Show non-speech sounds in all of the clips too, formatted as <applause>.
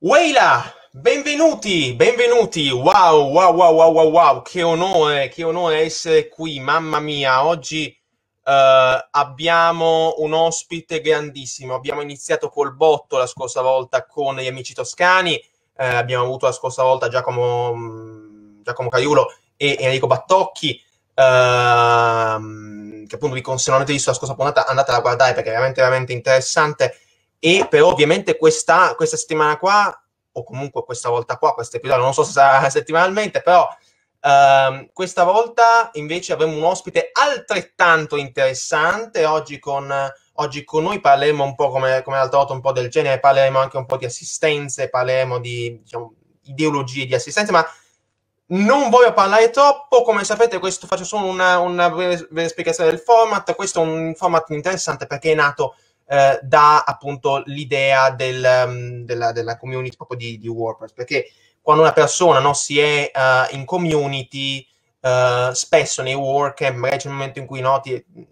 Weila, benvenuti, benvenuti. Wow, wow, wow, wow, wow, wow, che onore, che onore essere qui. Mamma mia, oggi eh, abbiamo un ospite grandissimo. Abbiamo iniziato col botto la scorsa volta con gli amici toscani. Eh, abbiamo avuto la scorsa volta Giacomo, mm, Giacomo Caiulo e Enrico Battocchi. Eh, che appunto vi consiglio non avete visto la scorsa puntata andatela a guardare perché è veramente veramente interessante e però ovviamente questa, questa settimana qua, o comunque questa volta qua, questo episodio, non so se sarà <laughs> settimanalmente, però ehm, questa volta invece avremo un ospite altrettanto interessante oggi con... Oggi con noi parleremo un po' come, come l'altra volta, un po' del genere, parleremo anche un po' di assistenze, parleremo di diciamo, ideologie di assistenza, ma non voglio parlare troppo, come sapete questo faccio solo una, una breve, breve spiegazione del format, questo è un format interessante perché è nato eh, dà appunto l'idea del, um, della, della, community proprio di, di, WordPress, perché quando una persona no, si è uh, in community, uh, spesso nei work, eh, magari c'è un momento in cui no, ti,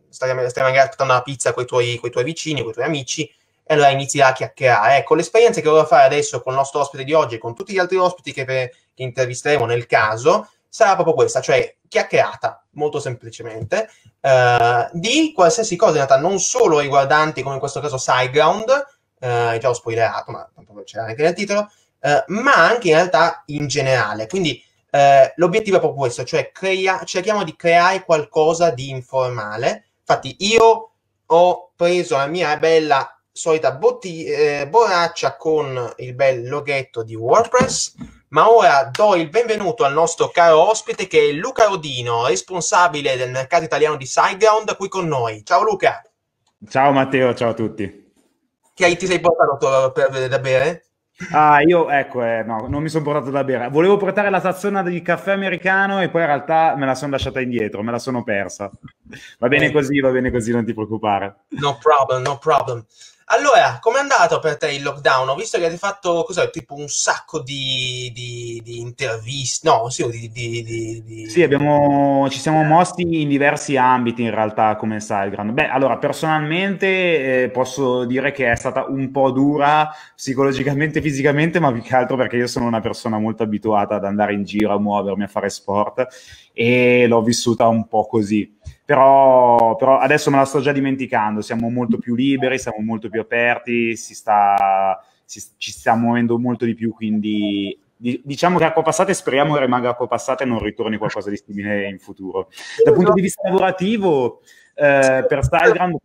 stai, stai magari aspettando una pizza con i tuoi, tuoi vicini, con i tuoi amici, e allora inizi a chiacchierare. Ecco, l'esperienza che volevo fare adesso con il nostro ospite di oggi e con tutti gli altri ospiti che, che intervisteremo nel caso sarà proprio questa, cioè chiacchierata, molto semplicemente, eh, di qualsiasi cosa in realtà non solo riguardanti, come in questo caso, SiteGround, eh, già ho spoilerato, ma c'era anche nel titolo, eh, ma anche in realtà in generale. Quindi eh, l'obiettivo è proprio questo, cioè crea- cerchiamo di creare qualcosa di informale. Infatti io ho preso la mia bella solita botti- eh, borraccia con il bel loghetto di WordPress, ma ora do il benvenuto al nostro caro ospite che è Luca Rodino, responsabile del mercato italiano di Sideground, qui con noi. Ciao Luca. Ciao Matteo, ciao a tutti. Che ti sei portato per, da bere? Ah, io ecco, eh, no, non mi sono portato da bere. Volevo portare la tazzona di caffè americano e poi in realtà me la sono lasciata indietro, me la sono persa. Va bene eh. così, va bene così, non ti preoccupare. No problem, no problem. Allora, com'è andato per te il lockdown? Ho visto che avete fatto, cos'è, tipo un sacco di, di, di interviste, no, sì, di... di sì, abbiamo, ci siamo mossi in diversi ambiti in realtà come Sideground. Beh, allora, personalmente eh, posso dire che è stata un po' dura psicologicamente, e <laughs> fisicamente, ma più che altro perché io sono una persona molto abituata ad andare in giro, a muovermi, a fare sport e l'ho vissuta un po' così però, però, adesso me la sto già dimenticando, siamo molto più liberi, siamo molto più aperti, si sta, si, ci stiamo muovendo molto di più, quindi diciamo che acqua passata e speriamo che rimanga acqua passata e non ritorni qualcosa di simile in futuro. Dal punto di vista lavorativo, eh, per Sideground,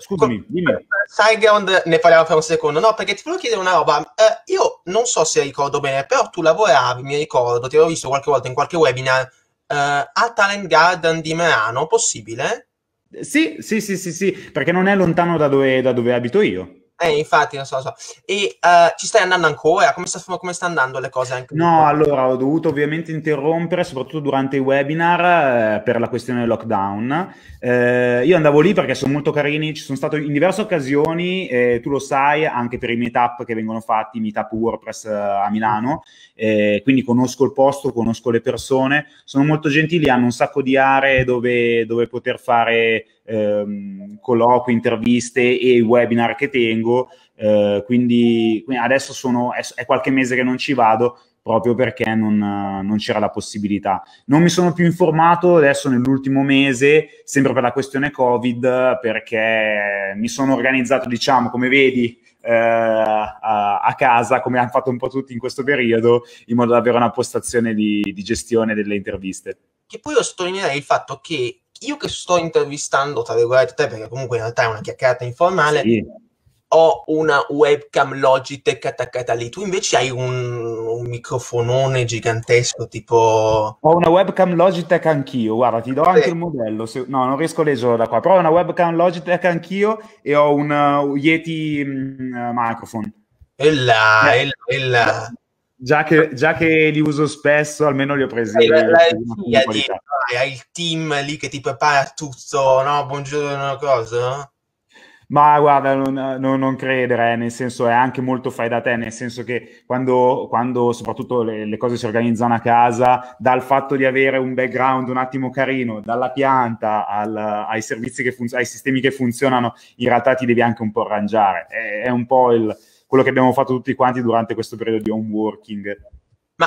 scusami, dimmi. Sideground ne parliamo fra un secondo, no? Perché ti volevo chiedere una roba. Eh, io non so se ricordo bene, però tu lavoravi, mi ricordo, ti avevo visto qualche volta in qualche webinar eh, a Talent Garden di Merano, possibile? Sì, sì, sì, sì, sì, perché non è lontano da dove, da dove abito io. Eh, infatti, non so, so. E uh, ci stai andando ancora? Come, sta, come stanno andando le cose? Anche no, allora ho dovuto ovviamente interrompere, soprattutto durante i webinar, eh, per la questione del lockdown. Eh, io andavo lì perché sono molto carini, ci sono stato in diverse occasioni, eh, tu lo sai, anche per i meetup che vengono fatti, meetup WordPress eh, a Milano, quindi conosco il posto, conosco le persone, sono molto gentili, hanno un sacco di aree dove, dove poter fare ehm, colloqui, interviste e i webinar che tengo, eh, quindi, quindi, adesso sono, è, è, qualche mese che non ci vado proprio perché non, non, c'era la possibilità. Non mi sono più informato adesso nell'ultimo mese, sempre per la questione Covid, perché mi sono organizzato, diciamo, come vedi, eh, a, a, casa, come hanno fatto un po' tutti in questo periodo, in modo da avere una postazione di, di gestione delle interviste. Che poi io sottolineerei il fatto che io che sto intervistando, tra virgolette, te, perché comunque in realtà è una chiacchierata informale, sì. ho una webcam Logitech attaccata lì. Tu invece hai un, un, microfonone gigantesco, tipo... Ho una webcam Logitech anch'io, guarda, ti do anche il modello. Se... No, non riesco a leggerlo da qua, però ho una webcam Logitech anch'io e ho un uh, Yeti uh, microphone. E là, e eh. là, e là. Già che, già che, li uso spesso, almeno li ho presi. Hai, la, la, di, hai il team lì che ti prepara tutto, no? Buongiorno, cosa? Ma guarda, non, non, non credere, eh, nel senso è anche molto fai da te, nel senso che quando, quando soprattutto le, le, cose si organizzano a casa, dal fatto di avere un background un attimo carino, dalla pianta al, ai servizi che funzionano, ai sistemi che funzionano, in realtà ti devi anche un po' arrangiare. è, è un po' il quello che abbiamo fatto tutti quanti durante questo periodo di home working. Ma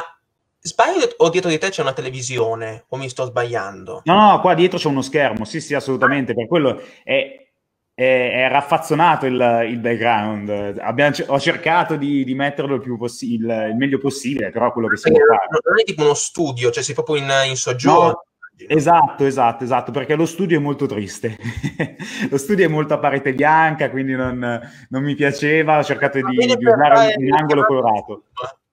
sbaglio o dietro di te c'è una televisione o mi sto sbagliando? No, no, qua dietro c'è uno schermo, sì, sì, assolutamente, per quello è, è, raffazzonato il, il background. Abbiamo, ho cercato di, di metterlo il, possi- il, il, meglio possibile, però quello che si può fare. Non è tipo uno studio, cioè sei proprio in, in soggiorno. No, Esatto, esatto, esatto, perché lo studio è molto triste. <laughs> lo studio è molto a parete bianca, quindi non, non mi piaceva. Ho cercato di, di usare fare, un, angolo colorato.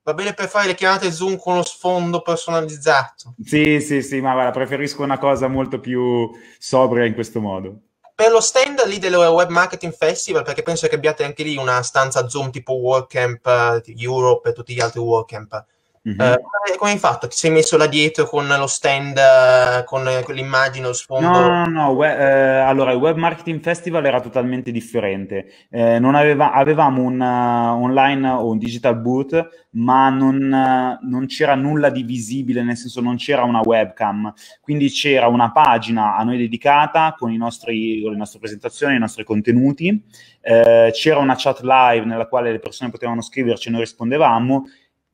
Va bene per fare le chiamate Zoom con lo sfondo personalizzato. Sì, sì, sì, ma guarda, preferisco una cosa molto più sobria in questo modo. Per lo stand lì del Web Marketing Festival, perché penso che abbiate anche lì una stanza Zoom tipo WordCamp eh, Europe e tutti gli altri WordCamp Mm-hmm. Uh, come hai fatto? Ti sei messo là dietro con lo stand, uh, con, eh, con, l'immagine, lo sfondo? No, no, no. We- eh, allora, il Web Marketing Festival era totalmente differente. Eh, aveva, avevamo un uh, online o un digital boot, ma non, non, c'era nulla di visibile, nel senso non c'era una webcam. Quindi c'era una pagina a noi dedicata con, nostri, con le nostre presentazioni, i nostri contenuti. Eh, c'era una chat live nella quale le persone potevano scriverci e noi rispondevamo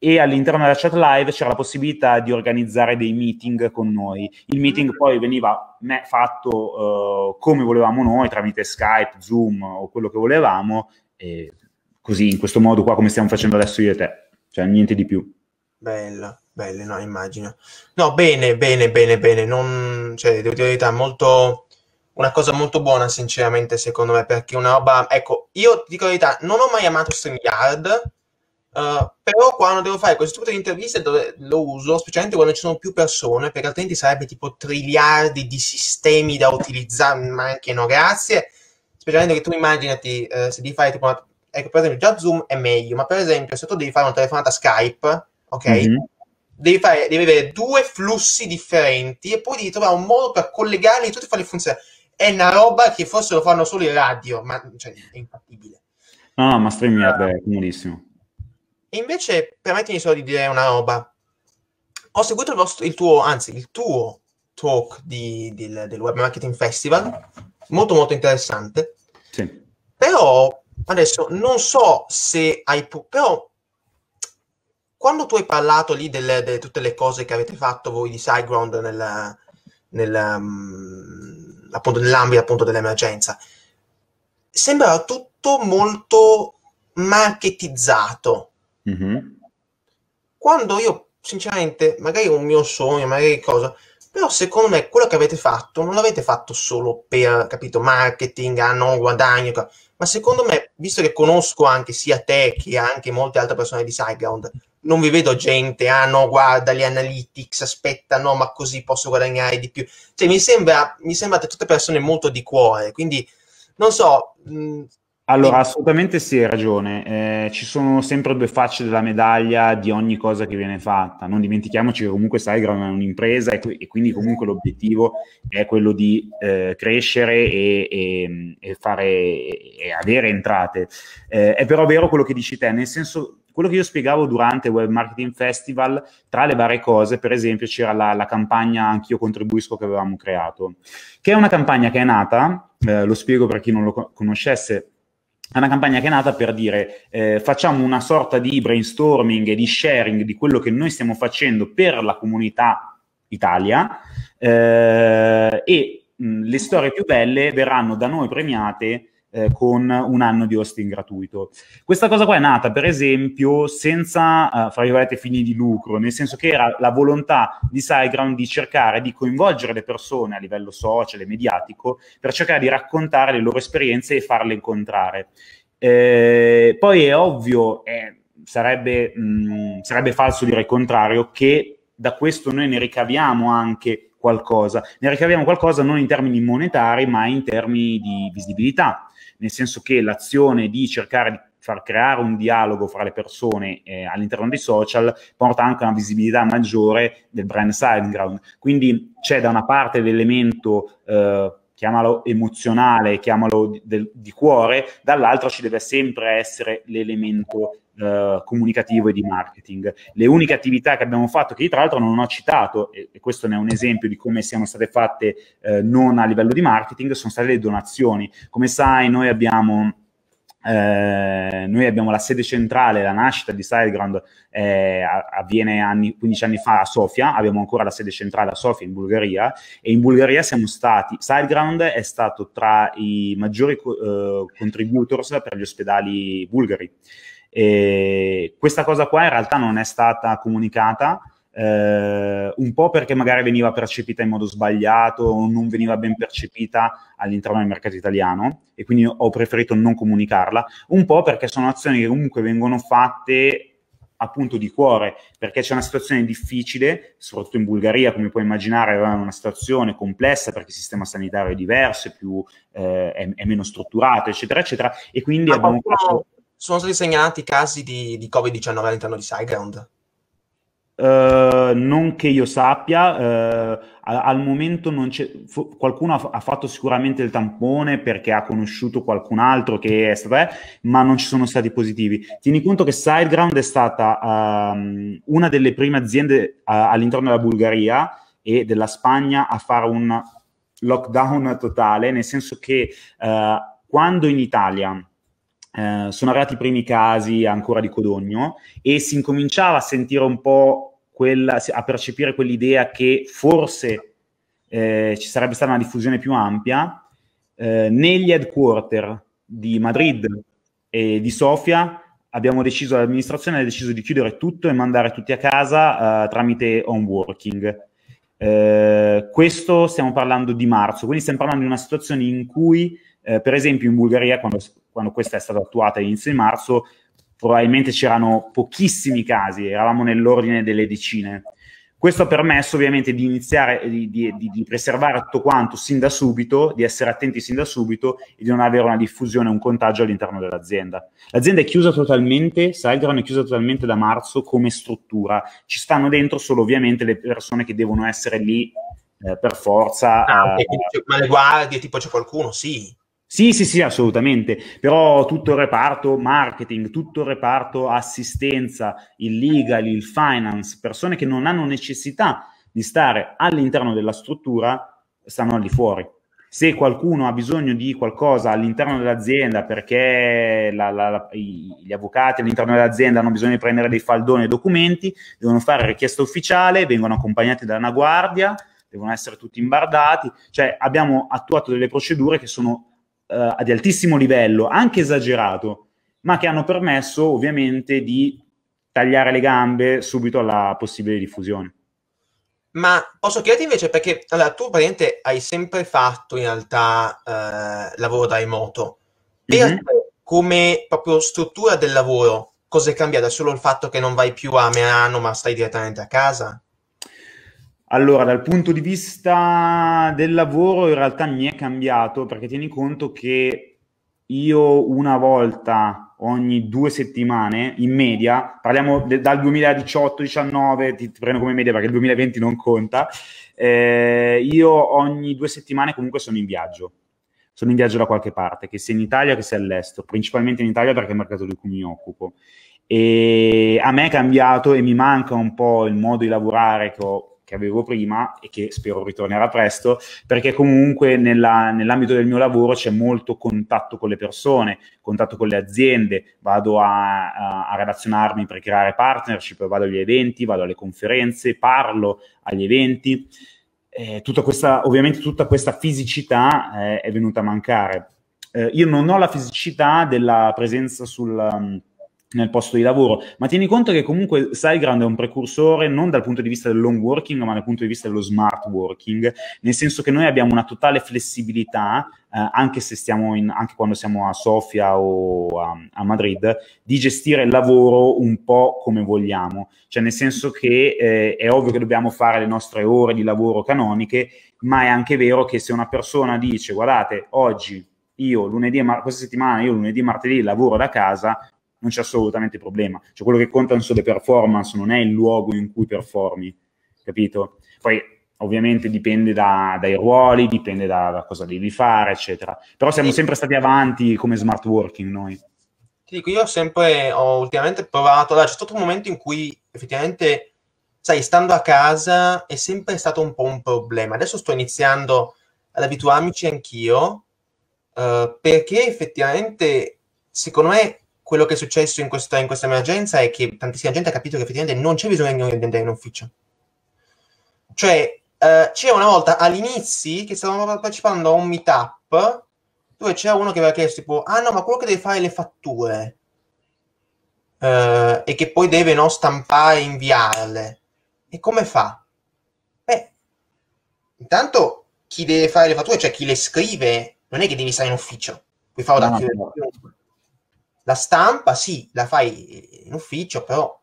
e all'interno della chat live c'era la possibilità di organizzare dei meeting con noi. Il meeting poi veniva fatto uh, come volevamo noi, tramite Skype, Zoom o quello che volevamo, e così in questo modo qua come stiamo facendo adesso io e te, cioè niente di più. Bello, bello, no, immagino. No, bene, bene, bene, bene, non, cioè, devo dire la verità, molto, una cosa molto buona sinceramente secondo me, perché una roba, ecco, io dico la verità, non ho mai amato StreamYard, eh, però quando devo fare questo tipo di interviste dove lo uso, specialmente quando ci sono più persone, perché altrimenti sarebbe tipo triliardi di sistemi da utilizzare, ma anche no, grazie. Specialmente che tu immaginati uh, se devi fare tipo una... Ecco, per esempio, già Zoom è meglio, ma per esempio se tu devi fare una telefonata Skype, ok? Mm-hmm. Devi, fare, devi avere due flussi differenti e poi devi trovare un modo per collegarli e tutti farli funzionare. È una roba che forse lo fanno solo in radio, ma cioè, è infattibile. No, no, ma StreamYard uh, è eh. comunissimo invece, permettimi solo di dire una roba. Ho seguito il, vostro, il tuo, anzi, il tuo talk di, del, del, Web Marketing Festival, molto molto interessante. Sì. Però adesso non so se hai... Però quando tu hai parlato lì di tutte le cose che avete fatto voi di Sideground nel, nel, um, appunto, nell'ambito appunto, dell'emergenza, sembrava tutto molto marketizzato. Mm-hmm. Quando io, sinceramente, magari è un mio sogno, magari cosa, però secondo me quello che avete fatto non l'avete fatto solo per, capito, marketing, ah no, guadagno, ma secondo me, visto che conosco anche sia te che anche molte altre persone di SiteGround, non vi vedo gente, ah no, guarda gli analytics, aspetta, no, ma così posso guadagnare di più. Cioè, mi sembra, mi sembrate tutte persone molto di cuore, quindi, non so, mh, allora, assolutamente sì, hai ragione. Eh, ci sono sempre due facce della medaglia di ogni cosa che viene fatta. Non dimentichiamoci che comunque Sideground è un'impresa e, e, quindi comunque l'obiettivo è quello di eh, crescere e, e, e fare, avere entrate. Eh, è però vero quello che dici te, nel senso quello che io spiegavo durante il Web Marketing Festival, tra le varie cose, per esempio, c'era la, la campagna Anch'io contribuisco che avevamo creato, che è una campagna che è nata, eh, lo spiego per chi non lo conoscesse, è una campagna che è nata per dire eh, facciamo una sorta di brainstorming e di sharing di quello che noi stiamo facendo per la comunità Italia eh, e mh, le storie più belle verranno da noi premiate eh, con un anno di hosting gratuito. Questa cosa qua è nata, per esempio, senza, eh, fra virgolette, fini di lucro, nel senso che era la volontà di SiteGround di cercare di coinvolgere le persone a livello social e mediatico per cercare di raccontare le loro esperienze e farle incontrare. Eh, poi è ovvio, eh, sarebbe, mh, mm, sarebbe falso dire il contrario, che da questo noi ne ricaviamo anche qualcosa. Ne ricaviamo qualcosa non in termini monetari, ma in termini di visibilità nel senso che l'azione di cercare di far creare un dialogo fra le persone eh, all'interno dei social porta anche a una visibilità maggiore del brand sideground. Quindi c'è da una parte l'elemento eh, chiamalo emozionale, chiamalo di, del, di cuore, dall'altra ci deve sempre essere l'elemento eh, comunicativo e di marketing. Le uniche attività che abbiamo fatto, che io tra l'altro non ho citato, e, e questo ne è un esempio di come siano state fatte eh, non a livello di marketing, sono state le donazioni. Come sai, noi abbiamo... Eh, noi abbiamo la sede centrale, la nascita di Sideground eh, avviene anni, 15 anni fa a Sofia, abbiamo ancora la sede centrale a Sofia in Bulgaria e in Bulgaria siamo stati, Sideground è stato tra i maggiori eh, contributors per gli ospedali bulgari. E questa cosa qua in realtà non è stata comunicata, eh, un po' perché magari veniva percepita in modo sbagliato o non veniva ben percepita all'interno del mercato italiano e quindi ho preferito non comunicarla, un po' perché sono azioni che comunque vengono fatte appunto di cuore, perché c'è una situazione difficile, soprattutto in Bulgaria, come puoi immaginare, è una situazione complessa perché il sistema sanitario è diverso, è, più, eh, è, è meno strutturato, eccetera, eccetera, e quindi Ma abbiamo... Qualcuno, sono stati segnalati casi di, di Covid-19 all'interno di SiteGround? Uh, eh, non che io sappia, uh, eh, al, al, momento non c'è, f- qualcuno ha, f- ha, fatto sicuramente il tampone perché ha conosciuto qualcun altro che è stato, eh, ma non ci sono stati positivi. Tieni conto che SiteGround è stata uh, una delle prime aziende all'interno della Bulgaria e della Spagna a fare un lockdown totale, nel senso che quando in Italia eh, sono arrivati i primi casi ancora di Codogno e si incominciava a sentire un po' quella, a percepire quell'idea che forse eh, ci sarebbe stata una diffusione più ampia eh, negli headquarter di Madrid e di Sofia abbiamo deciso, l'amministrazione ha deciso di chiudere tutto e mandare tutti a casa uh, tramite home working. Uh, questo stiamo parlando di marzo, quindi stiamo parlando di una situazione in cui, uh, per esempio, in Bulgaria, quando quando questa è stata attuata all'inizio di marzo, probabilmente c'erano pochissimi casi, eravamo nell'ordine delle decine. Questo ha permesso ovviamente di iniziare, di, di, di, preservare tutto quanto sin da subito, di essere attenti sin da subito e di non avere una diffusione, un contagio all'interno dell'azienda. L'azienda è chiusa totalmente, Sideground è chiusa totalmente da marzo come struttura, ci stanno dentro solo ovviamente le persone che devono essere lì eh, per forza. Ah, eh, ma le guardie, tipo c'è qualcuno, sì. Sì, sì, sì, assolutamente, però tutto il reparto marketing, tutto il reparto assistenza, il legal, il finance, persone che non hanno necessità di stare all'interno della struttura, stanno lì fuori. Se qualcuno ha bisogno di qualcosa all'interno dell'azienda perché la, la, la, gli avvocati all'interno dell'azienda hanno bisogno di prendere dei faldoni e documenti, devono fare richiesta ufficiale, vengono accompagnati da una guardia, devono essere tutti imbardati, cioè abbiamo attuato delle procedure che sono eh, di altissimo livello, anche esagerato, ma che hanno permesso ovviamente di tagliare le gambe subito alla possibile diffusione. Ma posso chiederti invece perché allora, tu praticamente hai sempre fatto in realtà eh, lavoro da remoto. mm-hmm. come proprio struttura del lavoro, cosa è cambiata? Solo il fatto che non vai più a Milano ma stai direttamente a casa? Allora, dal punto di vista del lavoro in realtà mi è cambiato perché tieni conto che io una volta ogni due settimane in media, parliamo de- dal 2018-19, ti, prendo come media perché il 2020 non conta, eh, io ogni due settimane comunque sono in viaggio, sono in viaggio da qualche parte, che sia in Italia che sia all'estero, principalmente in Italia perché è il mercato di cui mi occupo. E a me è cambiato e mi manca un po' il modo di lavorare che ho che avevo prima e che spero ritornerà presto, perché comunque nella, nell'ambito del mio lavoro c'è molto contatto con le persone, contatto con le aziende, vado a, a, a relazionarmi per creare partnership, vado agli eventi, vado alle conferenze, parlo agli eventi. Eh, tutta questa, ovviamente tutta questa fisicità eh, è venuta a mancare. Eh, io non ho la fisicità della presenza sul... Um, nel posto di lavoro, ma tieni conto che comunque SiteGround è un precursore non dal punto di vista del long working, ma dal punto di vista dello smart working, nel senso che noi abbiamo una totale flessibilità, eh, anche, se stiamo in, anche quando siamo a Sofia o a, a, Madrid, di gestire il lavoro un po' come vogliamo, cioè nel senso che eh, è ovvio che dobbiamo fare le nostre ore di lavoro canoniche, ma è anche vero che se una persona dice guardate oggi io lunedì e mar- questa settimana io lunedì e martedì lavoro da casa, non c'è assolutamente problema. Cioè, quello che contano sono le performance, non è il luogo in cui performi, capito? Poi, ovviamente, dipende da, dai ruoli, dipende da, da, cosa devi fare, eccetera. Però siamo sempre stati avanti come smart working noi. Ti dico, io ho sempre, ho ultimamente provato, allora, c'è stato un momento in cui effettivamente, sai, stando a casa è sempre stato un po' un problema. Adesso sto iniziando ad abituarmici anch'io, eh, perché effettivamente, secondo me, quello che è successo in questa, in questa emergenza è che tantissima gente ha capito che effettivamente non c'è bisogno di un in ufficio. Cioè, eh, c'era una volta all'inizio che stavamo partecipando a un meetup dove c'era uno che aveva chiesto tipo, ah no, ma quello che deve fare le fatture eh, e che poi deve no, stampare e inviarle. E come fa? Beh, intanto chi deve fare le fatture, cioè chi le scrive, non è che devi stare in ufficio, puoi farlo no, da no, no. La stampa sì, la fai in ufficio, però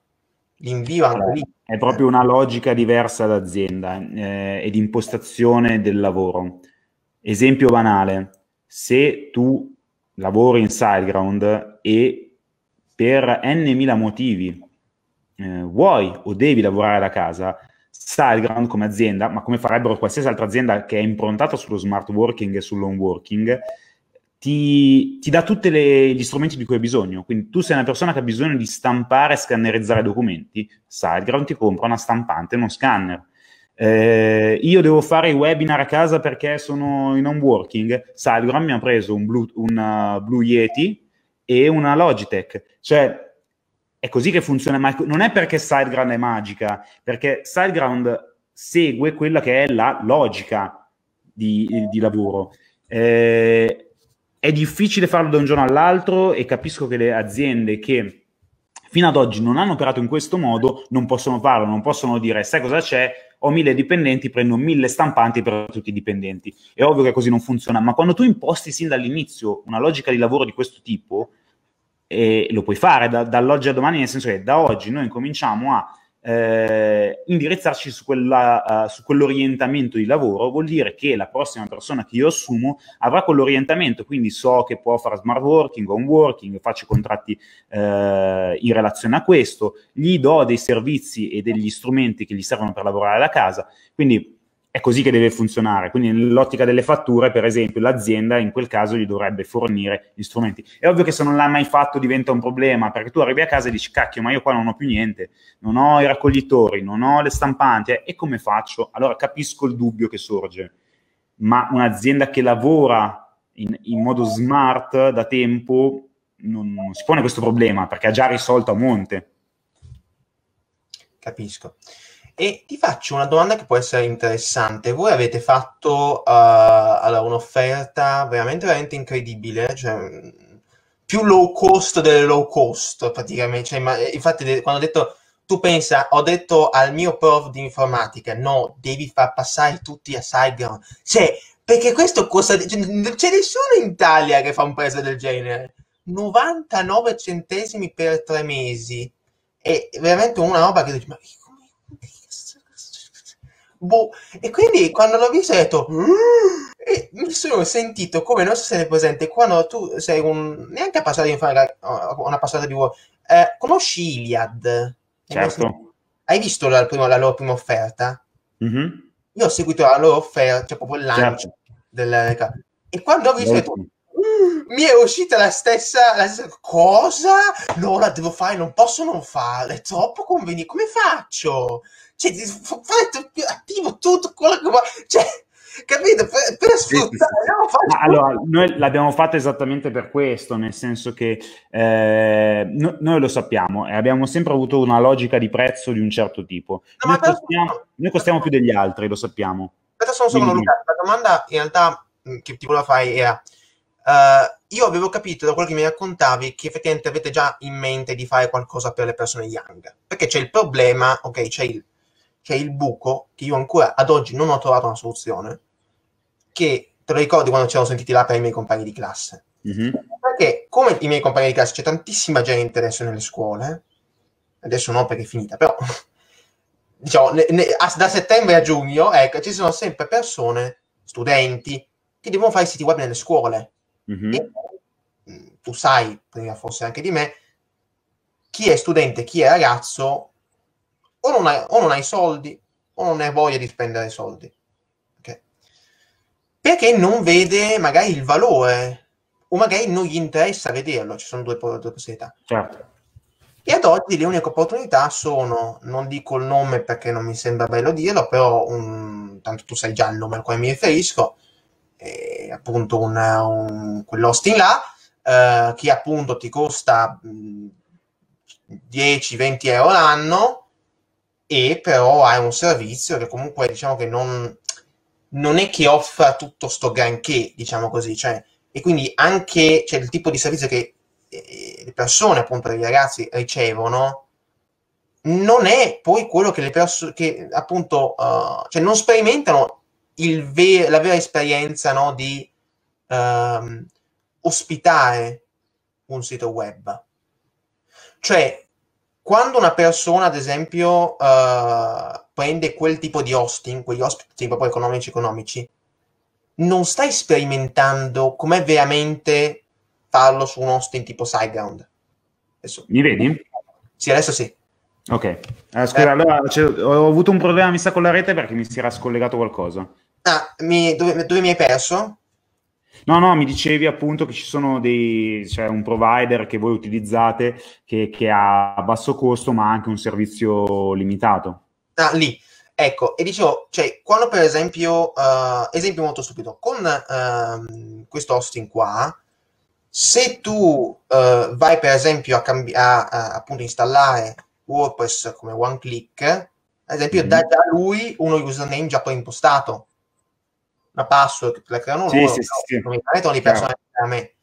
l'invio anche lì. È proprio una logica diversa d'azienda eh, e di impostazione del lavoro. Esempio banale, se tu lavori in sideground e per n motivi eh, vuoi o devi lavorare da casa, Sideground come azienda, ma come farebbero qualsiasi altra azienda che è improntata sullo smart working e sull'home working, ti, ti dà tutti gli strumenti di cui hai bisogno. Quindi tu sei una persona che ha bisogno di stampare e scannerizzare documenti, SiteGround ti compra una stampante, uno scanner. Eh, io devo fare i webinar a casa perché sono in home working. SiteGround mi ha preso un Blue, una uh, Blue Yeti e una Logitech. Cioè, è così che funziona, ma non è perché SiteGround è magica, perché SiteGround segue quella che è la logica di, di lavoro. Eh, è difficile farlo da un giorno all'altro e capisco che le aziende che fino ad oggi non hanno operato in questo modo non possono farlo, non possono dire sai cosa c'è, ho mille dipendenti, prendo mille stampanti per tutti i dipendenti. È ovvio che così non funziona, ma quando tu imposti sin dall'inizio una logica di lavoro di questo tipo, eh, lo puoi fare da, dall'oggi a domani, nel senso che da oggi noi incominciamo a eh, indirizzarci su, quella, uh, su, quell'orientamento di lavoro vuol dire che la prossima persona che io assumo avrà quell'orientamento, quindi so che può fare smart working, home working, faccio contratti eh, in relazione a questo, gli do dei servizi e degli strumenti che gli servono per lavorare da casa, quindi è così che deve funzionare. Quindi nell'ottica delle fatture, per esempio, l'azienda in quel caso gli dovrebbe fornire gli strumenti. È ovvio che se non l'ha mai fatto diventa un problema, perché tu arrivi a casa e dici cacchio, ma io qua non ho più niente, non ho i raccoglitori, non ho le stampanti, eh, e come faccio? Allora capisco il dubbio che sorge, ma un'azienda che lavora in, in modo smart da tempo non, non si pone questo problema, perché ha già risolto a monte. Capisco. E ti faccio una domanda che può essere interessante. Voi avete fatto uh, un'offerta veramente, veramente incredibile, cioè mm, più low cost del low cost praticamente. Cioè, ma, eh, infatti, quando ho detto tu pensa, ho detto al mio prof di informatica, no, devi far passare tutti a Saigon. Cioè, perché questo costa... Cioè, c'è nessuno in Italia che fa un prezzo del genere. 99 centesimi per tre mesi. È veramente una roba che dici, ma boh. E quindi quando l'ho visto ho detto... Mm". E mi sono sentito come, non so se sei presente, quando tu sei un... neanche passato di fare una passata di uovo, Eh, conosci Iliad? Certo. Hai visto la, prima, la loro prima offerta? Mm-hmm. Io ho seguito la loro offerta, cioè proprio il lancio certo. del... E quando ho visto... Molto. Mm", mi è uscita la stessa, la stessa, cosa. No, la devo fare, non posso non farla. È troppo conveniente. Come faccio? cioè, fare attivo tutto quello che va, cioè, capito? Per, per sfruttare. No, faccio... Allora, noi l'abbiamo fatto esattamente per questo, nel senso che eh, no, noi lo sappiamo e abbiamo sempre avuto una logica di prezzo di un certo tipo. No, noi, costiamo, però... noi, costiamo, più degli altri, lo sappiamo. Aspetta sono solo Quindi... Luca, la domanda in realtà mm, che tipo la fai era... Uh, io avevo capito da quello che mi raccontavi che effettivamente avete già in mente di fare qualcosa per le persone young, perché c'è il problema, ok, c'è il c'è il buco che io ancora ad oggi non ho trovato una soluzione, che te lo ricordi quando ci hanno sentiti là per i miei compagni di classe. Mm-hmm. Perché come i miei compagni di classe c'è tantissima gente adesso nelle scuole, adesso no perché è finita, però <laughs> diciamo, ne, ne, a, da settembre a giugno, ecco, ci sono sempre persone, studenti, che devono fare i siti web nelle scuole. Mm-hmm. E, mm, tu sai, prima forse anche di me, chi è studente, chi è ragazzo, o non hai, o non hai soldi o non hai voglia di spendere soldi. Okay? Perché non vede magari il valore o magari non gli interessa vederlo, ci sono due, due possibilità. Certo. E ad oggi le uniche opportunità sono, non dico il nome perché non mi sembra bello dirlo, però un, tanto tu sai già il nome al quale mi riferisco, appunto una, un, quell'hosting là, eh, che appunto ti costa 10-20 mm, euro l'anno, e però è un servizio che comunque diciamo che non, non è che offra tutto sto granché, diciamo così, cioè, e quindi anche cioè, il tipo di servizio che eh, le persone, appunto, i ragazzi ricevono, non è poi quello che le persone, che appunto, uh, cioè non sperimentano ver- la vera esperienza no, di um, ospitare un sito web. Cioè, quando una persona, ad esempio, uh, prende quel tipo di hosting, quegli hosting proprio economici economici, non stai sperimentando com'è veramente farlo su un hosting tipo SiteGround. Adesso. Mi vedi? Sì, adesso sì. Ok, uh, scusa, eh. allora ho avuto un problema, mi sa, con la rete perché mi si era scollegato qualcosa. Ah, mi, dove, dove mi hai perso? No, no, mi dicevi appunto che ci sono dei, c'è cioè un provider che voi utilizzate che, che ha basso costo ma anche un servizio limitato. Ah, lì. Ecco, e dicevo, cioè, quando per esempio, uh, esempio molto stupido, con uh, questo hosting qua, se tu uh, vai per esempio a, cambi- a, a, appunto installare WordPress come one click, ad esempio mm. da, da lui uno username già poi impostato una password, la creano loro, sì, sì, sì, non mi permettono me.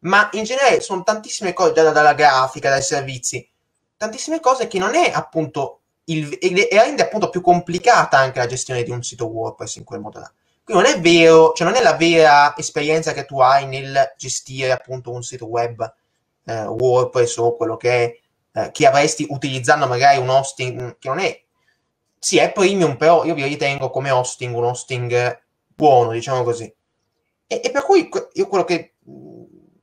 Ma in generale sono tantissime cose, già dalla grafica, dai servizi, tantissime cose che non è appunto il, e rende appunto più complicata anche la gestione di un sito WordPress in quel modo là. Quindi non è vero, cioè non è la vera esperienza che tu hai nel gestire appunto un sito web eh, WordPress o quello che è eh, che avresti utilizzando magari un hosting mm, che non è sì, è premium, però io vi ritengo come hosting un hosting buono, diciamo così. E, e per cui io quello che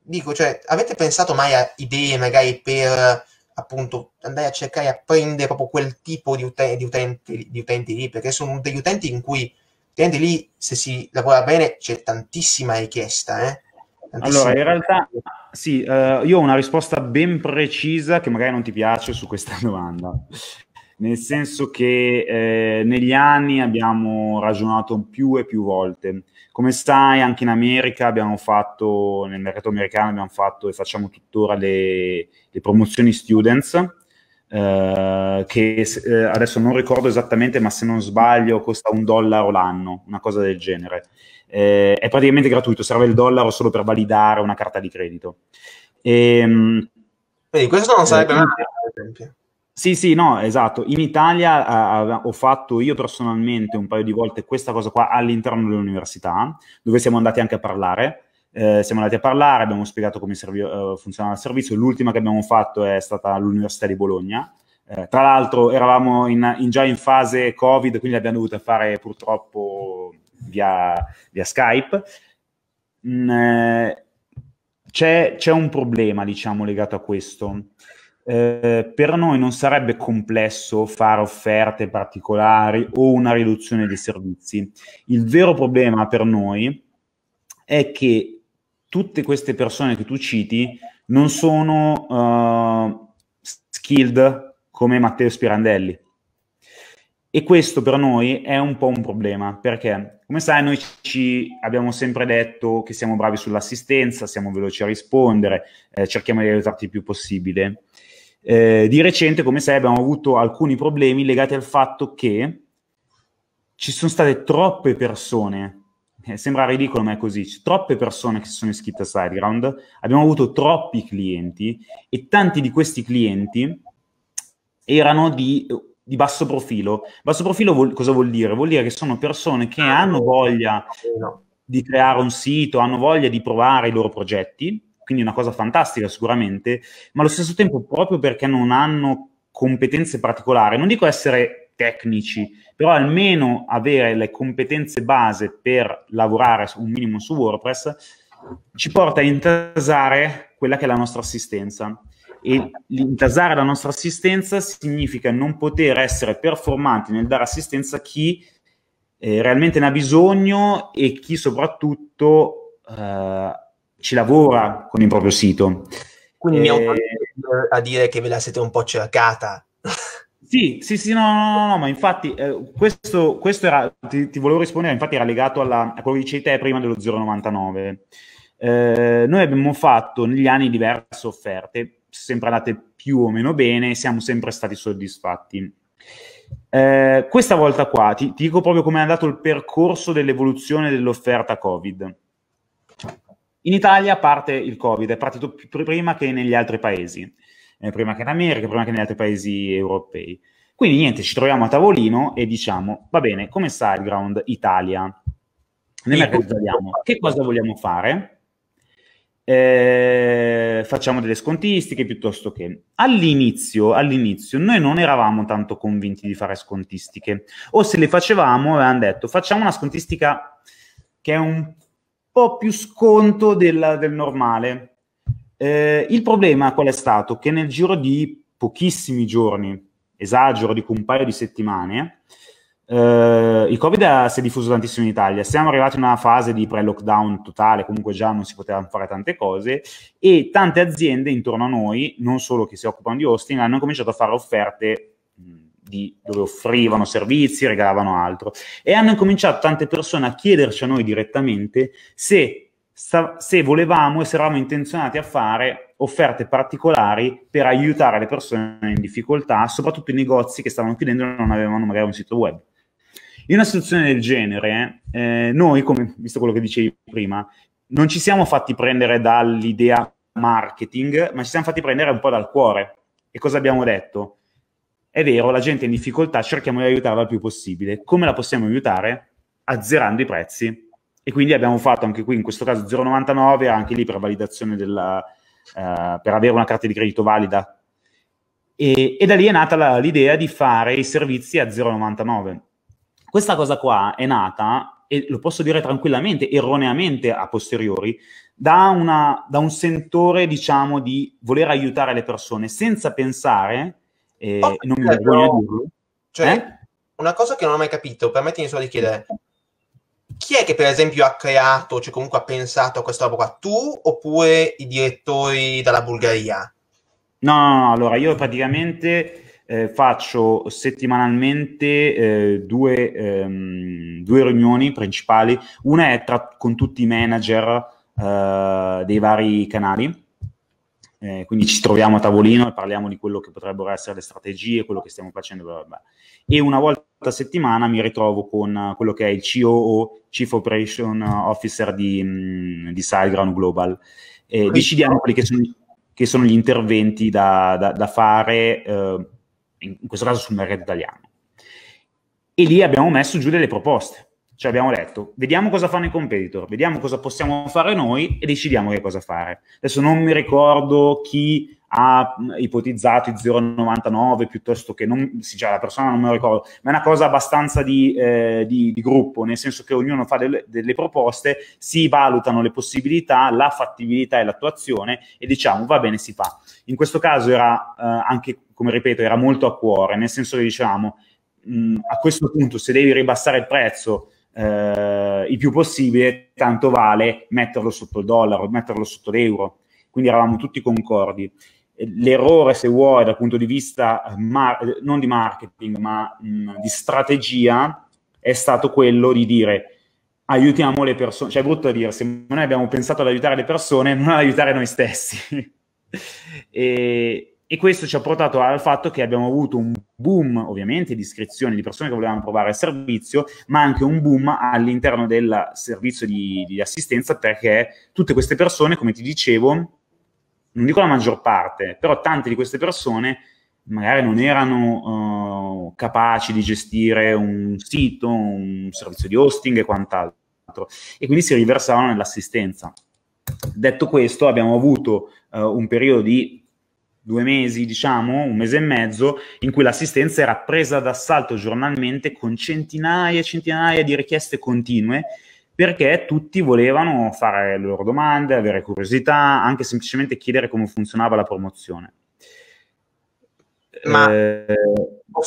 dico, cioè, avete pensato mai a idee magari per appunto andare a cercare a prendere proprio quel tipo di, uten- di, utenti, di utenti lì, perché sono degli utenti in cui utenti lì, se si lavora bene, c'è tantissima richiesta, eh? Allora, in realtà sì, eh, io ho una risposta ben precisa che magari non ti piace su questa <laughs> domanda nel senso che eh, negli anni abbiamo ragionato più e più volte. Come sai, anche in America abbiamo fatto, nel mercato americano abbiamo fatto e facciamo tuttora le, le promozioni students, eh, che eh, adesso non ricordo esattamente, ma se non sbaglio costa un dollaro l'anno, una cosa del genere. Eh, è praticamente gratuito, serve il dollaro solo per validare una carta di credito. E, ehm, Quindi questo non sarebbe eh, male, per esempio. Sì, sì, no, esatto. In Italia uh, ho fatto io personalmente un paio di volte questa cosa qua all'interno dell'università, dove siamo andati anche a parlare. Eh, siamo andati a parlare, abbiamo spiegato come servi- uh, eh, funzionava il servizio. L'ultima che abbiamo fatto è stata all'Università di Bologna. Eh, tra l'altro eravamo in, in già in fase Covid, quindi l'abbiamo dovuta fare purtroppo via, via Skype. Mm, eh, c'è, c'è un problema, diciamo, legato a questo eh, per noi non sarebbe complesso fare offerte particolari o una riduzione dei servizi. Il vero problema per noi è che tutte queste persone che tu citi non sono uh, skilled come Matteo Spirandelli. E questo per noi è un po' un problema, perché come sai noi ci abbiamo sempre detto che siamo bravi sull'assistenza, siamo veloci a rispondere, eh, cerchiamo di aiutarti il più possibile eh, di recente, come sai, abbiamo avuto alcuni problemi legati al fatto che ci sono state troppe persone, eh, sembra ridicolo ma è così, troppe persone che si sono iscritte a Sideground. abbiamo avuto troppi clienti e tanti di questi clienti erano di, di basso profilo. Basso profilo vuol, cosa vuol dire? Vuol dire che sono persone che ah, hanno voglia eh, di creare un sito, hanno voglia di provare i loro progetti, quindi una cosa fantastica sicuramente, ma allo stesso tempo proprio perché non hanno competenze particolari, non dico essere tecnici, però almeno avere le competenze base per lavorare un minimo su WordPress ci porta a intasare quella che è la nostra assistenza. E intasare la nostra assistenza significa non poter essere performanti nel dare assistenza a chi eh, realmente ne ha bisogno e chi soprattutto eh, ci lavora con il proprio sito. Quindi mi eh, e... a dire che ve la siete un po' cercata. <laughs> Sì, sì, sì, no, no, no, no ma infatti eh, questo, questo, era, ti, ti, volevo rispondere, infatti era legato alla, a quello che dicevi te prima dello 099. Eh, noi abbiamo fatto negli anni diverse offerte, sempre andate più o meno bene, siamo sempre stati soddisfatti. Eh, questa volta qua ti, ti dico proprio come è andato il percorso dell'evoluzione dell'offerta Covid. In Italia parte il Covid, è partito più prima che negli altri paesi, eh, prima che in America, prima che negli altri paesi europei. Quindi niente, ci troviamo a tavolino e diciamo, va bene, come Sideground Italia, nel mercato italiano, che cosa vogliamo fare? Eh, facciamo delle scontistiche piuttosto che all'inizio, all'inizio noi non eravamo tanto convinti di fare scontistiche o se le facevamo avevamo detto facciamo una scontistica che è un po' più sconto del, del normale. Eh, il problema qual è stato? Che nel giro di pochissimi giorni, esagero, dico un paio di settimane, eh, il Covid si è diffuso tantissimo in Italia. Siamo arrivati in una fase di pre-lockdown totale, comunque già non si potevano fare tante cose e tante aziende intorno a noi, non solo che si occupano di hosting, hanno cominciato a fare offerte di, dove offrivano servizi, regalavano altro. E hanno incominciato tante persone a chiederci a noi direttamente se, se volevamo e se eravamo intenzionati a fare offerte particolari per aiutare le persone in difficoltà, soprattutto i negozi che stavano chiudendo e non avevano magari un sito web. In una situazione del genere, eh, noi, come, visto quello che dicevi prima, non ci siamo fatti prendere dall'idea marketing, ma ci siamo fatti prendere un po' dal cuore. E cosa abbiamo detto? è vero, la gente è in difficoltà, cerchiamo di aiutarla il più possibile. Come la possiamo aiutare? Azzerando i prezzi. E quindi abbiamo fatto anche qui, in questo caso 0,99, anche lì per validazione della, uh, per avere una carta di credito valida. E, e da lì è nata la, l'idea di fare i servizi a 0,99. Questa cosa qua è nata, e lo posso dire tranquillamente, erroneamente a posteriori, da, una, da un sentore, diciamo, di voler aiutare le persone senza pensare e oh, non mi cioè, vergogno però... dirlo. Cioè, eh? una cosa che non ho mai capito, permettimi solo di chiedere, chi è che per esempio ha creato, cioè comunque ha pensato a questa roba qua? Tu oppure i direttori dalla Bulgaria? No, no, no allora io praticamente eh, faccio settimanalmente eh, due, ehm, due, riunioni principali, una è tra, con tutti i manager eh, dei vari canali, eh, quindi ci troviamo a tavolino e parliamo di quello che potrebbero essere le strategie, quello che stiamo facendo. Blah, blah. E una volta a settimana mi ritrovo con eh, quello che è il COO, Chief Operation eh, Officer di, mm, di SideGround Global. Eh, decidiamo quelli che sono, che sono, gli interventi da, da, da fare, eh, in questo caso sul mercato italiano. E lì abbiamo messo giù delle proposte cioè abbiamo detto, vediamo cosa fanno i competitor, vediamo cosa possiamo fare noi e decidiamo che cosa fare. Adesso non mi ricordo chi ha mm, ipotizzato i 0,99 piuttosto che non, sì, cioè la persona non me lo ricordo, ma è una cosa abbastanza di, eh, di, di gruppo, nel senso che ognuno fa delle, delle, proposte, si valutano le possibilità, la fattibilità e l'attuazione e diciamo va bene, si fa. In questo caso era eh, anche, come ripeto, era molto a cuore, nel senso che diciamo a questo punto se devi ribassare il prezzo eh, il più possibile, tanto vale metterlo sotto il dollaro, metterlo sotto l'euro. Quindi eravamo tutti concordi. Eh, l'errore, se vuoi, dal punto di vista eh, mar- eh, non di marketing, ma mh, mm, di strategia, è stato quello di dire aiutiamo le persone, cioè è brutto dire, se noi abbiamo pensato ad aiutare le persone, non ad aiutare noi stessi. <laughs> e, e questo ci ha portato al fatto che abbiamo avuto un boom, ovviamente, di iscrizioni di persone che volevano provare il servizio, ma anche un boom all'interno del servizio di, di assistenza perché tutte queste persone, come ti dicevo, non dico la maggior parte, però tante di queste persone magari non erano uh, capaci di gestire un sito, un servizio di hosting e quant'altro, e quindi si riversavano nell'assistenza. Detto questo, abbiamo avuto uh, un periodo di due mesi, diciamo, un mese e mezzo, in cui l'assistenza era presa d'assalto giornalmente con centinaia e centinaia di richieste continue perché tutti volevano fare le loro domande, avere curiosità, anche semplicemente chiedere come funzionava la promozione. Ma eh,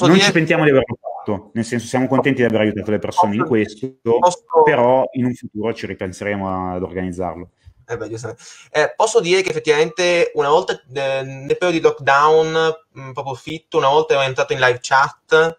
non dire... ci pentiamo di averlo fatto, nel senso siamo contenti di aver aiutato le persone posso... in questo, posso... però in un futuro ci ripenseremo ad organizzarlo eh beh, giustamente. Eh, posso dire che effettivamente una volta eh, nel periodo di lockdown, mh, mm, proprio fitto, una volta ero entrato in live chat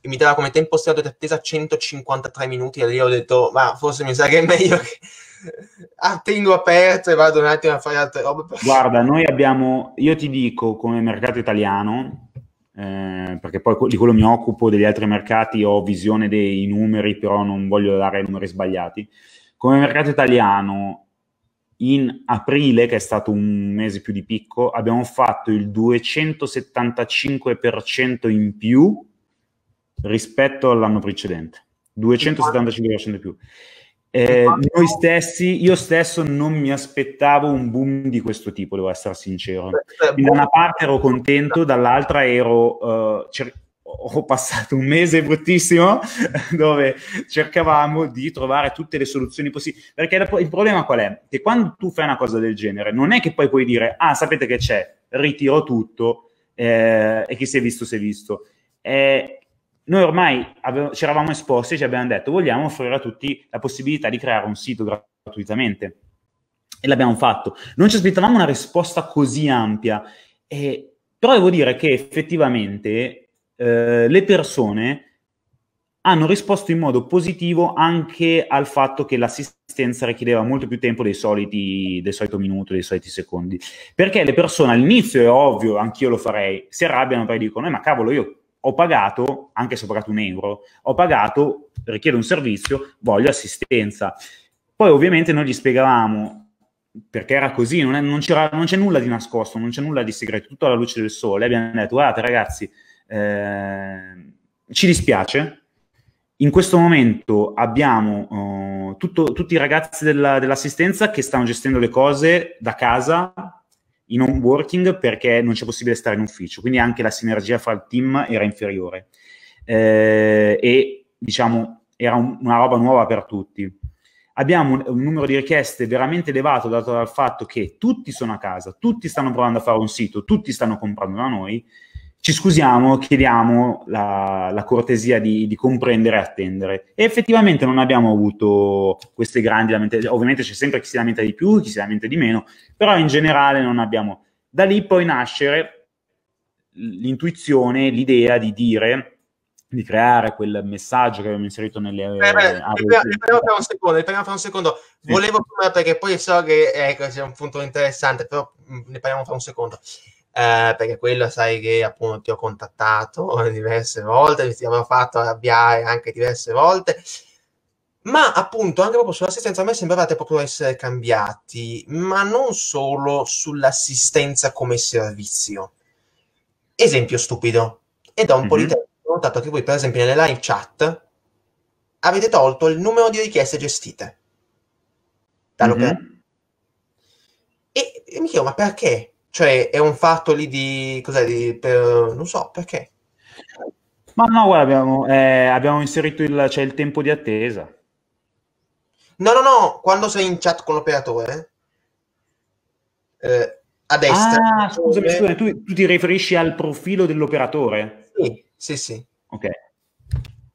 e mi dava come tempo stilato di attesa 153 minuti e lì ho detto, ma forse mi sa che è meglio che <laughs> attendo aperto e vado un attimo a fare altre robe. Perché... <laughs> Guarda, noi abbiamo, io ti dico come mercato italiano, eh, perché poi di quello mi occupo, degli altri mercati ho visione dei numeri, però non voglio dare numeri sbagliati. Come mercato italiano in aprile, che è stato un mese più di picco, abbiamo fatto il 275% in più rispetto all'anno precedente. 275% in più. Eh, noi stessi, io stesso non mi aspettavo un boom di questo tipo, devo essere sincero. da una boh. parte ero contento, dall'altra ero, uh, cer- ho passato un mese bruttissimo <laughs> dove cercavamo di trovare tutte le soluzioni possibili. Perché il problema qual è? Che quando tu fai una cosa del genere, non è che poi puoi dire, ah, sapete che c'è, ritiro tutto eh, e chi si è visto si è visto. Eh, noi ormai avevo, ci eravamo esposti e ci abbiamo detto, vogliamo offrire a tutti la possibilità di creare un sito gratuitamente. E l'abbiamo fatto. Non ci aspettavamo una risposta così ampia. Eh, però devo dire che effettivamente eh, le persone hanno risposto in modo positivo anche al fatto che l'assistenza richiedeva molto più tempo dei soliti, del solito minuto, dei soliti secondi. Perché le persone all'inizio è ovvio, anch'io lo farei, si arrabbiano poi dicono, eh, ma cavolo, io ho pagato, anche se ho pagato un euro, ho pagato, richiedo un servizio, voglio assistenza. Poi ovviamente noi gli spiegavamo perché era così, non, è, non, non c'è nulla di nascosto, non c'è nulla di segreto, tutto alla luce del sole. Abbiamo detto, guardate ragazzi, Ehm, ci dispiace. In questo momento abbiamo uh, tutto, tutti i ragazzi della, dell'assistenza che stanno gestendo le cose da casa in home working perché non c'è possibile stare in ufficio, quindi anche la sinergia fra il team era inferiore eh, e diciamo era un, una roba nuova per tutti. Abbiamo un, un numero di richieste veramente elevato dato dal fatto che tutti sono a casa, tutti stanno provando a fare un sito, tutti stanno comprando da noi ci scusiamo, chiediamo la, la cortesia di, di, comprendere e attendere. E effettivamente non abbiamo avuto queste grandi lamentazioni. Cioè, ovviamente c'è sempre chi si lamenta di più, chi si lamenta di meno, però in generale non abbiamo. Da lì poi nascere l'intuizione, l'idea di dire, di creare quel messaggio che abbiamo inserito nelle... Eh, eh beh, fermiamo per un secondo, fermiamo per un secondo. Volevo prima, perché poi so che ecco, eh, c'è un punto interessante, però mm, ne parliamo fra un secondo eh, perché quello sai che appunto ti ho contattato <laughs> diverse volte, mi abbiamo fatto arrabbiare anche diverse volte, ma appunto anche proprio sull'assistenza a me sembravate proprio essere cambiati, ma non solo sull'assistenza come servizio. Esempio stupido, e da un mm-hmm. po' di mhm. tempo ho notato che voi per esempio nelle live chat avete tolto il numero di richieste gestite dall'operatore. Mm-hmm. E, e mi chiedo, ma perché? Cioè, è un fatto lì di... cos'è? Di, per, non so, perché? Ma no, guarda, abbiamo, eh, abbiamo inserito il, cioè, il tempo di attesa. No, no, no, quando sei in chat con l'operatore, eh, a destra. Ah, scusami, scusami tu, tu, ti riferisci al profilo dell'operatore? Sì, sì, sì. Ok.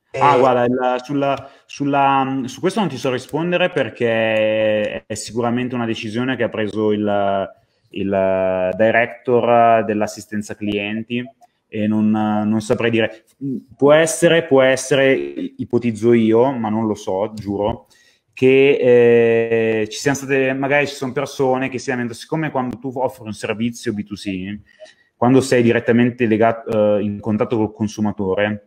Eh... Ah, guarda, il, sulla, sulla, su questo non ti so rispondere perché è sicuramente una decisione che ha preso il, il eh, director eh, dell'assistenza clienti e non, eh, non, saprei dire. Può essere, può essere, ipotizzo io, ma non lo so, giuro, che eh, ci siano state, magari ci sono persone che si lamentano, siccome quando tu offri un servizio B2C, quando sei direttamente legato, eh, in contatto col consumatore,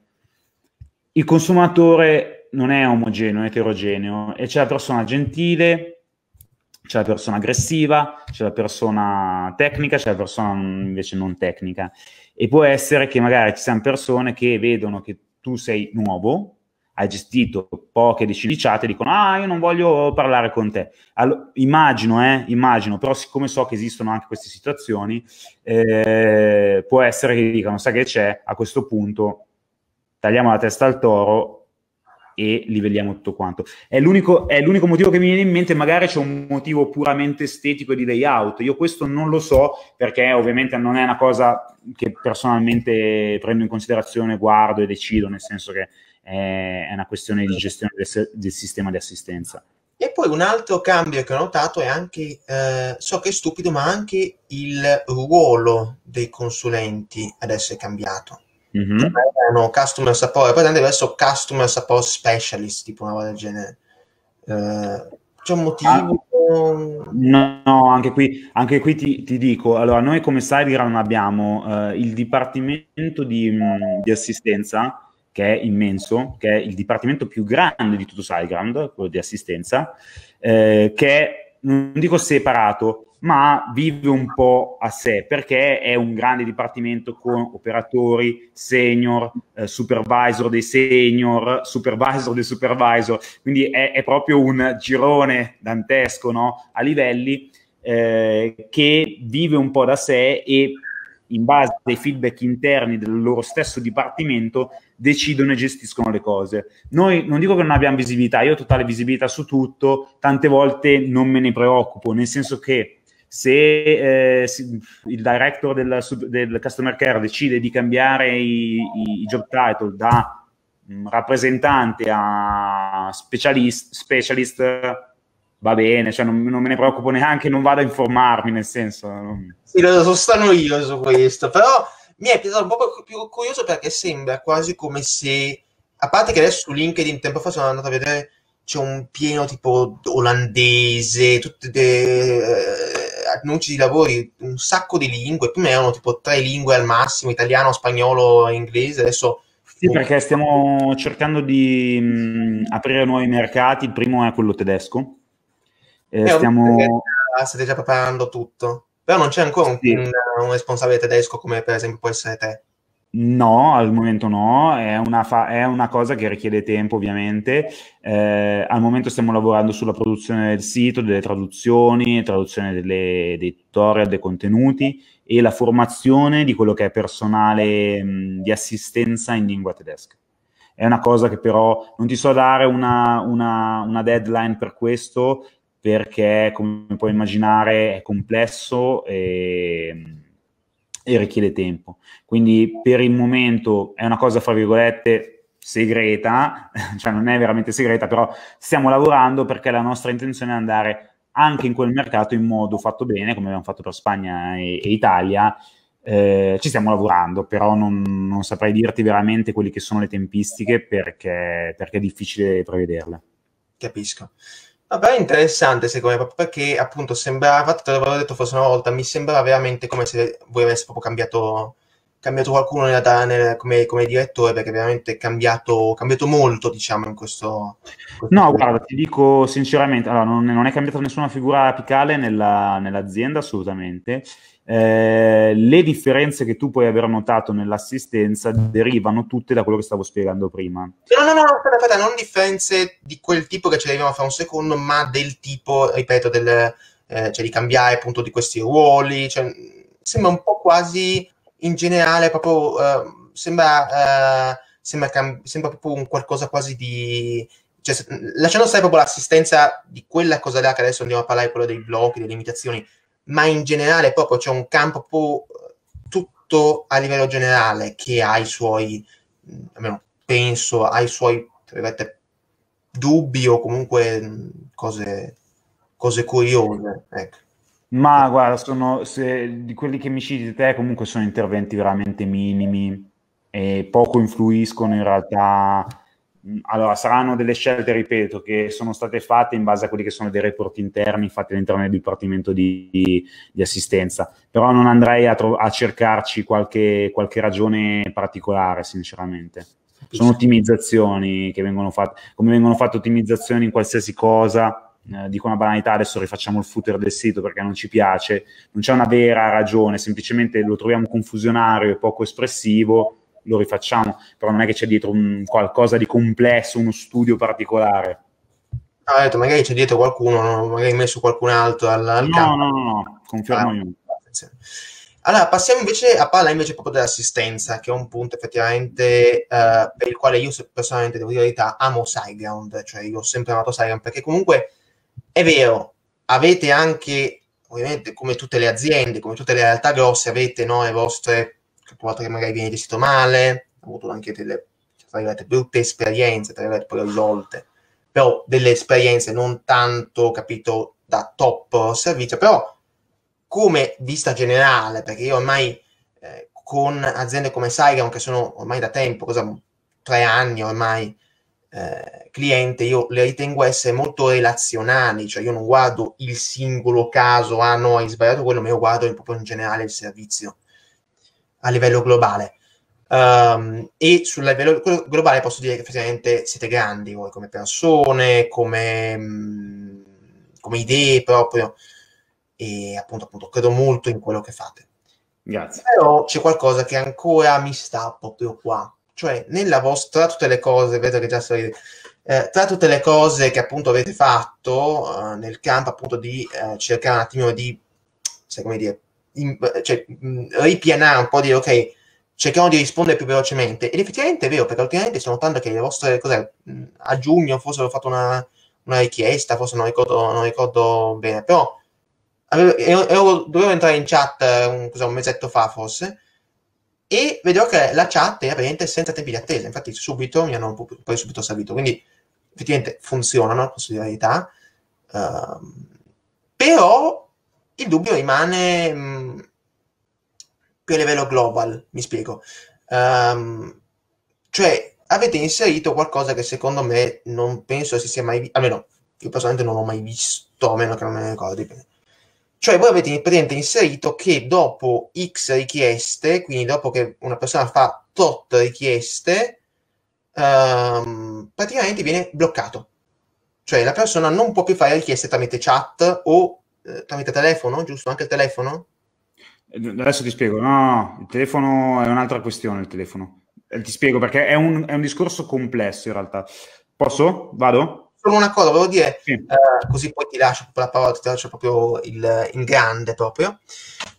il consumatore non è omogeneo, è eterogeneo e c'è cioè la persona gentile, c'è la persona aggressiva, c'è la persona tecnica, c'è la persona invece non tecnica. E può essere che magari ci siano persone che vedono che tu sei nuovo, hai gestito poche decine di chat e dicono ah io non voglio parlare con te. Allora, immagino, eh, immagino, però siccome so che esistono anche queste situazioni, eh, può essere che dicano sai che c'è, a questo punto tagliamo la testa al toro e livelliamo tutto quanto. È l'unico, è l'unico motivo che mi viene in mente, magari c'è un motivo puramente estetico di layout. Io questo non lo so perché ovviamente non è una cosa che personalmente prendo in considerazione, guardo e decido, nel senso che è una questione di gestione del, del sistema di assistenza. E poi un altro cambio che ho notato è anche, eh, so che è stupido, ma anche il ruolo dei consulenti adesso è cambiato mm-hmm. cioè, erano mhm. customer support, e poi tanto adesso customer support specialist, tipo una cosa del genere. Eh, c'è un motivo? Ah, no, no anche qui, anche qui ti, ti, dico, allora noi come SideGround abbiamo eh, il dipartimento di, mm, di, assistenza che è immenso, che è il dipartimento più grande di tutto SideGround, quello di assistenza, eh, che è, non dico separato, ma vive un po' a sé perché è un grande dipartimento con operatori, senior, eh, supervisor dei senior, supervisor dei supervisor, quindi è, è proprio un girone dantesco no? a livelli eh, che vive un po' da sé e in base ai feedback interni del loro stesso dipartimento decidono e gestiscono le cose. Noi non dico che non abbiamo visibilità, io ho totale visibilità su tutto, tante volte non me ne preoccupo, nel senso che se eh, il director del, del, customer care decide di cambiare i, i job title da rappresentante a specialist, specialist, va bene, cioè non, non, me ne preoccupo neanche, non vado a informarmi nel senso. Non... Sì, lo stanno io su questo, però mi è piaciuto un po' più curioso perché sembra quasi come se, a parte che adesso su LinkedIn tempo fa sono andato a vedere c'è un pieno tipo olandese, tutte de, annunci di lavori un sacco di lingue, prima erano tipo tre lingue al massimo, italiano, spagnolo e inglese, adesso... Sì, perché stiamo cercando di mh, mm, aprire nuovi mercati, il primo è quello tedesco. Eh, stiamo... Ah, state già preparando tutto, però non c'è ancora sì. un, un responsabile tedesco come per esempio può essere te. No, al momento no, è una, fa- è una, cosa che richiede tempo ovviamente. Eh, al momento stiamo lavorando sulla produzione del sito, delle traduzioni, traduzione delle, dei tutorial, dei contenuti e la formazione di quello che è personale mh, di assistenza in lingua tedesca. È una cosa che però non ti so dare una, una, una deadline per questo perché, come puoi immaginare, è complesso e e richiede tempo. Quindi per il momento è una cosa, fra virgolette, segreta, <laughs> cioè non è veramente segreta, però stiamo lavorando perché la nostra intenzione è andare anche in quel mercato in modo fatto bene, come abbiamo fatto per Spagna e, e Italia. Eh, ci stiamo lavorando, però non, non, saprei dirti veramente quelle che sono le tempistiche perché, perché è difficile prevederle. Capisco. Vabbè, interessante secondo me, proprio perché appunto sembrava, te l'avevo detto forse una volta, mi sembrava veramente come se voi avesse proprio cambiato, cambiato qualcuno nella, nel, come, come, direttore, perché veramente cambiato, cambiato molto, diciamo, in questo... questo no, periodo. guarda, ti dico sinceramente, allora, non, non, è cambiata nessuna figura apicale nella, nell'azienda assolutamente, eh, le differenze che tu puoi aver notato nell'assistenza derivano tutte da quello che stavo spiegando prima. No, no, no, aspetta, aspetta non differenze di quel tipo che ci arriviamo fare un secondo, ma del tipo, ripeto, del, eh, cioè di cambiare appunto di questi ruoli, cioè, sembra un po' quasi in generale proprio, eh, sembra, eh, sembra, camb- sembra, proprio un qualcosa quasi di... Cioè, lasciando stare proprio l'assistenza di quella cosa là che adesso andiamo a parlare, quella dei blocchi, delle limitazioni, ma in generale proprio c'è un campo tutto a livello generale che ha i suoi, almeno penso, ha i suoi dubbi o comunque cose, cose curiose. Ecco. Ma guarda, sono, se, di quelli che mi citi di te comunque sono interventi veramente minimi e poco influiscono in realtà Mm, allora, saranno delle scelte, ripeto, che sono state fatte in base a quelli che sono dei report interni fatti all'interno del Dipartimento di, di, assistenza, però non andrei a, tro- a cercarci qualche, qualche, ragione particolare, sinceramente. Sono ottimizzazioni che vengono fatte, come vengono fatte ottimizzazioni in qualsiasi cosa, eh, dico una banalità, adesso rifacciamo il footer del sito perché non ci piace, non c'è una vera ragione, semplicemente lo troviamo confusionario e poco espressivo lo rifacciamo, però non è che c'è dietro un, qualcosa di complesso, uno studio particolare. Ah, detto, magari c'è dietro qualcuno, magari messo qualcun altro al, al no, campo. No, no, no, confermo ah, io. Allora, passiamo invece a parlare invece proprio dell'assistenza, che è un punto effettivamente eh, per il quale io personalmente, devo dire la verità, amo Sideground, cioè io ho sempre amato Sideground, perché comunque è vero, avete anche, ovviamente come tutte le aziende, come tutte le realtà grosse, avete no, le vostre certe volte che magari viene gestito male, ho avuto anche delle cioè, brutte esperienze, tra virgolette, poi risolte, però delle esperienze non tanto, capito, da top servizio, però come vista generale, perché io ormai eh, con aziende come Saigon, che sono ormai da tempo, cosa, tre anni ormai, eh, cliente, io le ritengo essere molto relazionali, cioè io non guardo il singolo caso, ah no, hai sbagliato quello, ma io guardo proprio in generale il servizio a livello globale. Um, e sul livello globale posso dire che effettivamente siete grandi voi come persone, come, mm, come idee proprio, e appunto, appunto credo molto in quello che fate. Grazie. Però c'è qualcosa che ancora mi sta proprio qua, cioè nella vostra, tra tutte le cose, vedo che già sorride, eh, tra tutte le cose che appunto avete fatto eh, nel campo appunto di eh, cercare un attimo di, sai come dire, in, cioè, mm, ripianare un po', dire ok, cerchiamo di rispondere più velocemente. Ed effettivamente è vero, perché ultimamente stiamo notando che le vostre, cose mm, a giugno forse avevo fatto una, una richiesta, forse non ricordo, non ricordo bene, però avevo, ero, dovevo entrare in chat un, un, mesetto fa forse, e vedo che la chat è veramente senza tempi di attesa, infatti subito mi hanno poi subito servito, quindi effettivamente funzionano, posso dire la verità, uh, però il dubbio rimane mh, mm, più a livello global, mi spiego. Um, cioè, avete inserito qualcosa che secondo me non penso si sia mai visto, almeno io personalmente non l'ho mai visto, a meno che non me ne ricordi bene. Cioè, voi avete praticamente inserito che dopo X richieste, quindi dopo che una persona fa tot richieste, um, praticamente viene bloccato. Cioè, la persona non può più fare richieste tramite chat o eh, tramite telefono, giusto? Anche il telefono? Eh, adesso ti spiego, no, il telefono è un'altra questione, il telefono. Eh, ti spiego perché è un, è un discorso complesso in realtà. Posso? Vado? Solo una cosa, volevo dire, sì. eh, così poi ti lascio la parola, ti lascio proprio il, in grande proprio.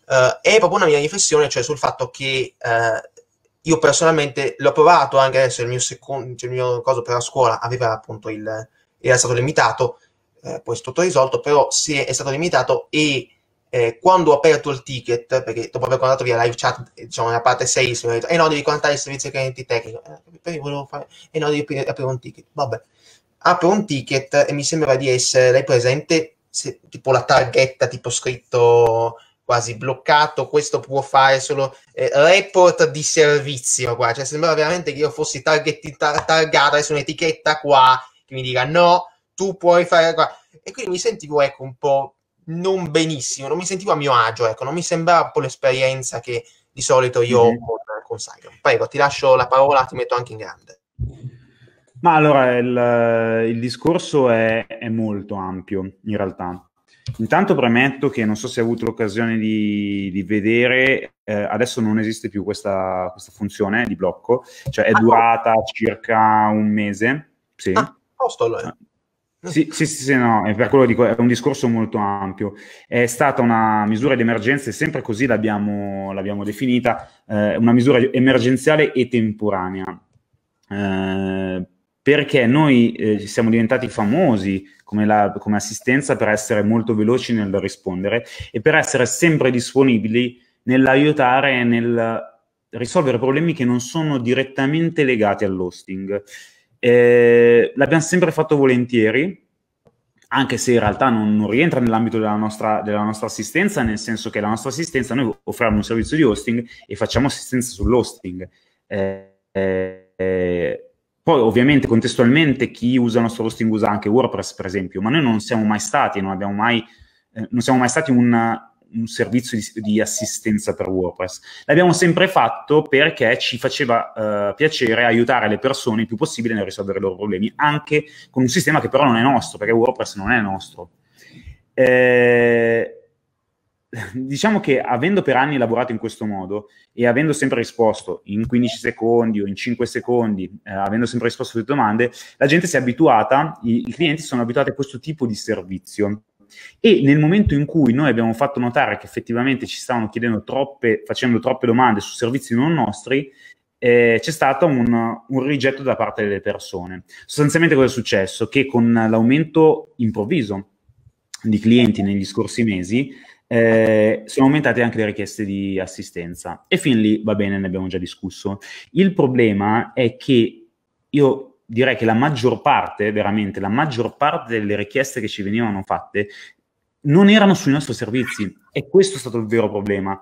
Eh, è proprio una mia riflessione, cioè sul fatto che eh, io personalmente l'ho provato anche adesso, il mio secondo, cioè il mio coso per la scuola aveva appunto il, era stato limitato, eh, poi è tutto risolto, però si è, è stato limitato e eh, quando ho aperto il ticket, perché dopo aver guardato via live chat, eh, diciamo nella parte 6, mi ha detto, eh no, devi contare il servizio clienti tecnico, eh, volevo fare, eh no, devi aprire, aprire un ticket, vabbè. Apro un ticket e mi sembra di essere, lei presente, se, tipo la targhetta, tipo scritto quasi bloccato, questo può fare solo eh, report di servizio qua, cioè sembra veramente che io fossi targetti, tar- targata su un'etichetta qua che mi dica no, tu puoi fare qua. E quindi mi sentivo, ecco, un po' non benissimo, non mi sentivo a mio agio, ecco, non mi sembrava un l'esperienza che di solito io mm-hmm. con, con Saigon. Prego, ti lascio la parola, ti metto anche in grande. Ma allora il, il discorso è, è, molto ampio in realtà. Intanto premetto che non so se hai avuto l'occasione di, di vedere, eh, adesso non esiste più questa, questa, funzione di blocco, cioè è ah, durata circa un mese. Sì. Ah, posto allora. Ah, sì, sì, sì, no, per quello dico, è un discorso molto ampio. È stata una misura di emergenza, e sempre così l'abbiamo, l'abbiamo definita, eh, una misura emergenziale e temporanea. Eh, perché noi eh, siamo diventati famosi come, la, come assistenza per essere molto veloci nel rispondere e per essere sempre disponibili nell'aiutare e nel risolvere problemi che non sono direttamente legati all'hosting. Eh, l'abbiamo sempre fatto volentieri, anche se in realtà non, non rientra nell'ambito della nostra, della nostra, assistenza, nel senso che la nostra assistenza noi offriamo un servizio di hosting e facciamo assistenza sull'hosting. Eh, eh, poi ovviamente contestualmente chi usa il nostro hosting usa anche WordPress per esempio, ma noi non siamo mai stati, non, mai, eh, non siamo mai stati un un servizio di, di, assistenza per WordPress. L'abbiamo sempre fatto perché ci faceva eh, piacere aiutare le persone il più possibile nel risolvere i loro problemi, anche con un sistema che però non è nostro, perché WordPress non è nostro. Eh, <laughs> diciamo che avendo per anni lavorato in questo modo e avendo sempre risposto in 15 secondi o in 5 secondi, eh, avendo sempre risposto alle domande, la gente si è abituata, i, i clienti sono abituati a questo tipo di servizio e nel momento in cui noi abbiamo fatto notare che effettivamente ci stavano chiedendo troppe, facendo troppe domande su servizi non nostri, eh, c'è stato un, un, rigetto da parte delle persone. Sostanzialmente cosa è successo? Che con l'aumento improvviso di clienti negli scorsi mesi eh, sono aumentate anche le richieste di assistenza. E fin lì va bene, ne abbiamo già discusso. Il problema è che io direi che la maggior parte, veramente, la maggior parte delle richieste che ci venivano fatte non erano sui nostri servizi e questo è stato il vero problema.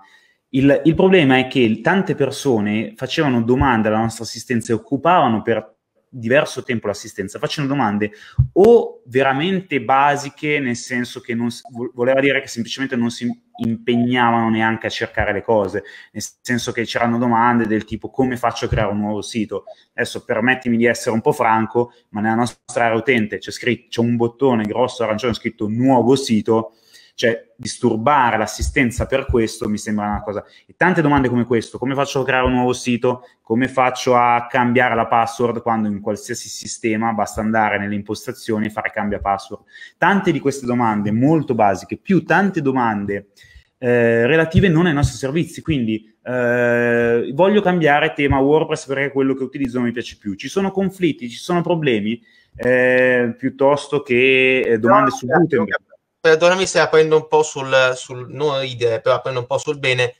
Il, il problema è che tante persone facevano domande alla nostra assistenza e occupavano per diverso tempo l'assistenza facendo domande o veramente basiche, nel senso che non, voleva dire che semplicemente non si impegnavano neanche a cercare le cose, nel senso che c'erano domande del tipo come faccio a creare un nuovo sito. Adesso permettimi di essere un po' franco, ma nella nostra area utente c'è, scritto, c'è un bottone grosso arancione scritto nuovo sito cioè disturbare l'assistenza per questo mi sembra una cosa. E tante domande come questo, come faccio a creare un nuovo sito, come faccio a cambiare la password quando in qualsiasi sistema basta andare nelle impostazioni e fare cambia password. Tante di queste domande molto basiche, più tante domande eh, relative non ai nostri servizi, quindi eh, voglio cambiare tema WordPress perché quello che utilizzo non mi piace più. Ci sono conflitti, ci sono problemi, eh, piuttosto che eh, domande no, su Gutenberg perdonami se la prendo un po' sul, sul non ridere, però la prendo un po' sul bene.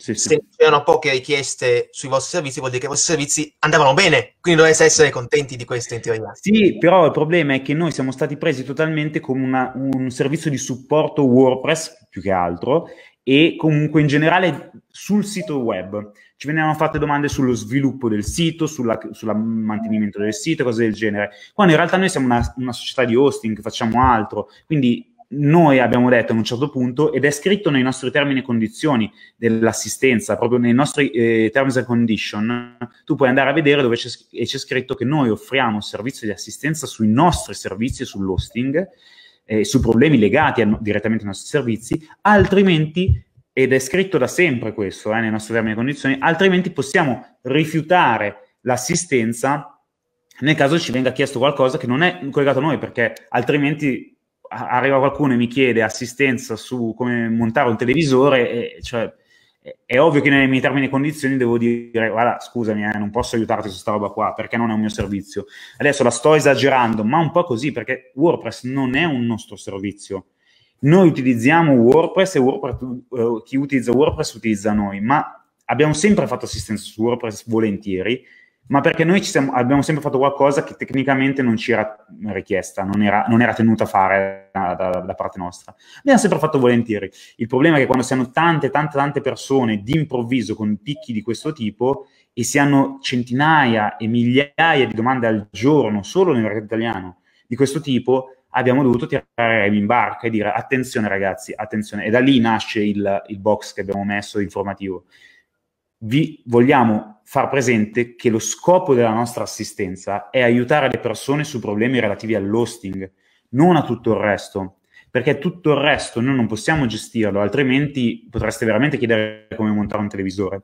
Sì, se c'erano poche richieste sui vostri servizi, vuol dire che i vostri servizi andavano bene, quindi dovreste essere contenti di questo in teoria. Sì, però il problema è che noi siamo stati presi totalmente come una, un servizio di supporto WordPress più che altro e comunque in generale sul sito web. Ci venivano fatte domande sullo sviluppo del sito, sul mantenimento del sito, cose del genere. Quando in realtà noi siamo una, una società di hosting, facciamo altro, quindi noi abbiamo detto a un certo punto, ed è scritto nei nostri termini e condizioni dell'assistenza, proprio nei nostri eh, terms and condition, tu puoi andare a vedere dove c'è, c'è scritto che noi offriamo servizio di assistenza sui nostri servizi, sull'hosting, eh, su problemi legati a, direttamente ai nostri servizi, altrimenti, ed è scritto da sempre questo eh, nei nostri termini e condizioni, altrimenti possiamo rifiutare l'assistenza nel caso ci venga chiesto qualcosa che non è collegato a noi, perché altrimenti arriva qualcuno e mi chiede assistenza su come montare un televisore, e, cioè, è ovvio che nelle mie termini e condizioni devo dire, guarda, scusami, eh, non posso aiutarti su questa roba qua, perché non è un mio servizio. Adesso la sto esagerando, ma un po' così, perché WordPress non è un nostro servizio. Noi utilizziamo WordPress e WordPress, eh, chi utilizza WordPress utilizza noi, ma abbiamo sempre fatto assistenza su WordPress volentieri, ma perché noi siamo, abbiamo sempre fatto qualcosa che tecnicamente non ci era richiesta, non era, non era tenuta a fare da, da, da, parte nostra. Abbiamo sempre fatto volentieri. Il problema è che quando si hanno tante, tante, tante persone d'improvviso con picchi di questo tipo e si hanno centinaia e migliaia di domande al giorno solo nel mercato italiano di questo tipo, abbiamo dovuto tirare in barca e dire attenzione ragazzi, attenzione. E da lì nasce il, il box che abbiamo messo informativo vi vogliamo far presente che lo scopo della nostra assistenza è aiutare le persone su problemi relativi all'hosting, non a tutto il resto, perché tutto il resto noi non possiamo gestirlo, altrimenti potreste veramente chiedere come montare un televisore.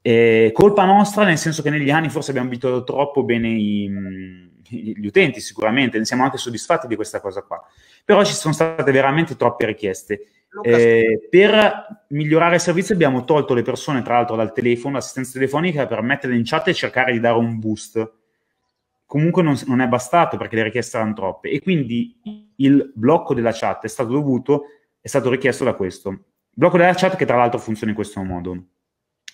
Eh, colpa nostra nel senso che negli anni forse abbiamo abituato troppo bene i, mm, gli utenti, sicuramente, ne siamo anche soddisfatti di questa cosa qua, però ci sono state veramente troppe richieste eh, per migliorare il servizio abbiamo tolto le persone, tra l'altro, dal telefono, l'assistenza telefonica, per metterle in chat e cercare di dare un boost. Comunque non, non, è bastato perché le richieste erano troppe e quindi il blocco della chat è stato dovuto, è stato richiesto da questo. blocco della chat che tra l'altro funziona in questo modo.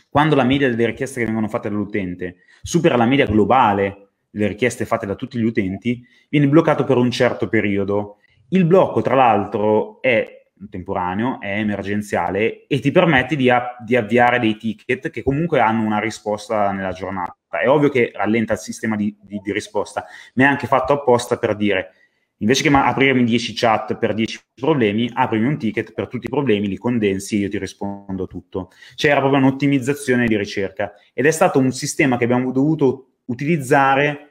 Quando la media delle richieste che vengono fatte dall'utente supera la media globale delle richieste fatte da tutti gli utenti, viene bloccato per un certo periodo. Il blocco, tra l'altro, è temporaneo, è emergenziale e ti permette di, a- di, avviare dei ticket che comunque hanno una risposta nella giornata. È ovvio che rallenta il sistema di, di, di risposta, ma è anche fatto apposta per dire, invece che ma- aprirmi 10 chat per 10 problemi, aprimi un ticket per tutti i problemi, li condensi e io ti rispondo tutto. C'era cioè, proprio un'ottimizzazione di ricerca ed è stato un sistema che abbiamo dovuto utilizzare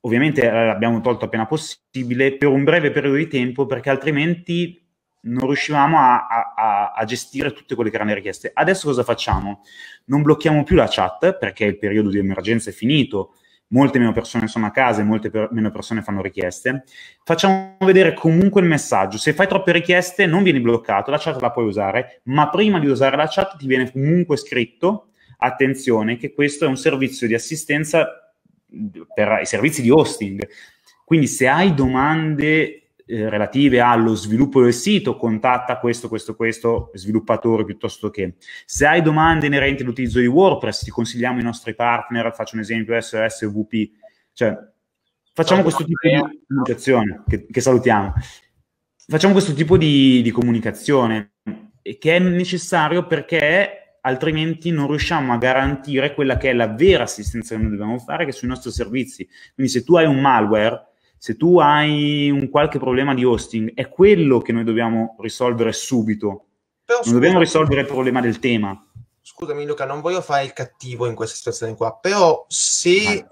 ovviamente eh, l'abbiamo tolto appena possibile, per un breve periodo di tempo, perché altrimenti non riuscivamo a, a, a, gestire tutte quelle che erano le richieste. Adesso cosa facciamo? Non blocchiamo più la chat perché il periodo di emergenza è finito, molte meno persone sono a casa e molte per, meno persone fanno richieste. Facciamo vedere comunque il messaggio. Se fai troppe richieste non vieni bloccato, la chat la puoi usare, ma prima di usare la chat ti viene comunque scritto, attenzione, che questo è un servizio di assistenza per i servizi di hosting. Quindi se hai domande eh, relative allo sviluppo del sito, contatta questo, questo, questo sviluppatore piuttosto che. Se hai domande inerenti all'utilizzo di WordPress, ti consigliamo i nostri partner, faccio un esempio SSVP, cioè facciamo questo tipo di comunicazione che, che salutiamo. Facciamo questo tipo di, di comunicazione che è necessario perché altrimenti non riusciamo a garantire quella che è la vera assistenza che noi dobbiamo fare, che sono i nostri servizi. Quindi se tu hai un malware, se tu hai un qualche problema di hosting, è quello che noi dobbiamo risolvere subito. Però, non dobbiamo risolvere il problema del tema. Scusami Luca, non voglio fare il cattivo in questa situazione qua, però se,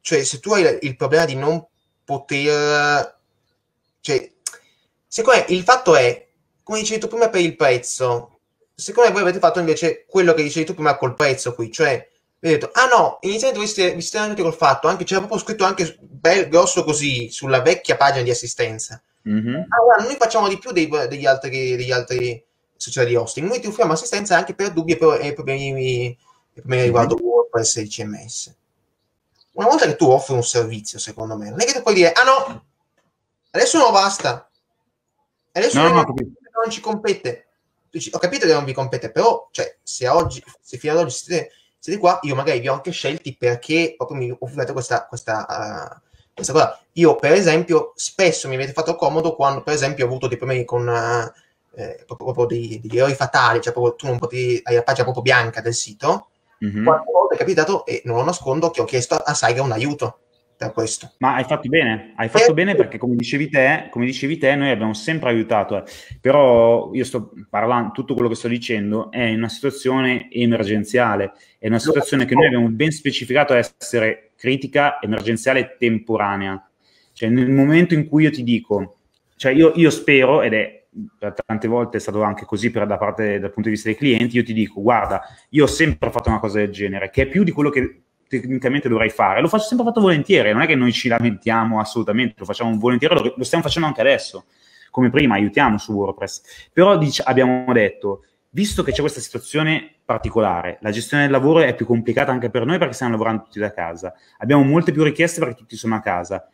cioè, se tu hai il problema di non poter... Cioè, secondo me il fatto è, come dicevi tu prima per il prezzo, secondo me voi avete fatto invece quello che dicevi tu prima col prezzo qui, cioè ho ah no, inizialmente voi siete, vi siete andati col fatto, anche, c'era proprio scritto anche bel grosso così sulla vecchia pagina di assistenza. Mm-hmm. Allora, ah, noi facciamo di più dei, degli altri, degli altri società di hosting, noi ti offriamo assistenza anche per dubbi e, per, e problemi, e problemi mm-hmm. riguardo mm-hmm. WordPress e CMS. Una volta che tu offri un servizio, secondo me, non è che tu puoi dire, ah no, adesso no, basta. Adesso no, no, non, ci compete. ho capito che non vi compete, però, cioè, se, oggi, se fino ad oggi siete siete qua, io magari vi ho anche scelti perché proprio mi offrite questa, questa, uh, questa cosa. Io, per esempio, spesso mi avete fatto comodo quando, per esempio, ho avuto dei problemi con uh, eh, proprio, proprio degli errori fatali, cioè proprio tu non potevi, hai la pagina proprio bianca del sito. Mm-hmm. Qualche volta è capitato, e non lo nascondo, che ho chiesto a Saiga un aiuto da questo. Ma hai fatto bene, hai fatto eh, bene perché come dicevi, te, come dicevi te, noi abbiamo sempre aiutato, eh. però io sto parlando, tutto quello che sto dicendo è una situazione emergenziale, è una situazione che noi abbiamo ben specificato essere critica, emergenziale e temporanea. Cioè nel momento in cui io ti dico, cioè io, io spero, ed è tante volte è stato anche così per, da parte dal punto di vista dei clienti, io ti dico, guarda, io ho sempre fatto una cosa del genere, che è più di quello che tecnicamente dovrei fare, lo faccio sempre fatto volentieri, non è che noi ci lamentiamo assolutamente, lo facciamo volentieri, lo, lo stiamo facendo anche adesso, come prima, aiutiamo su WordPress. Però dic- abbiamo detto, visto che c'è questa situazione particolare, la gestione del lavoro è più complicata anche per noi perché stiamo lavorando tutti da casa, abbiamo molte più richieste perché tutti sono a casa,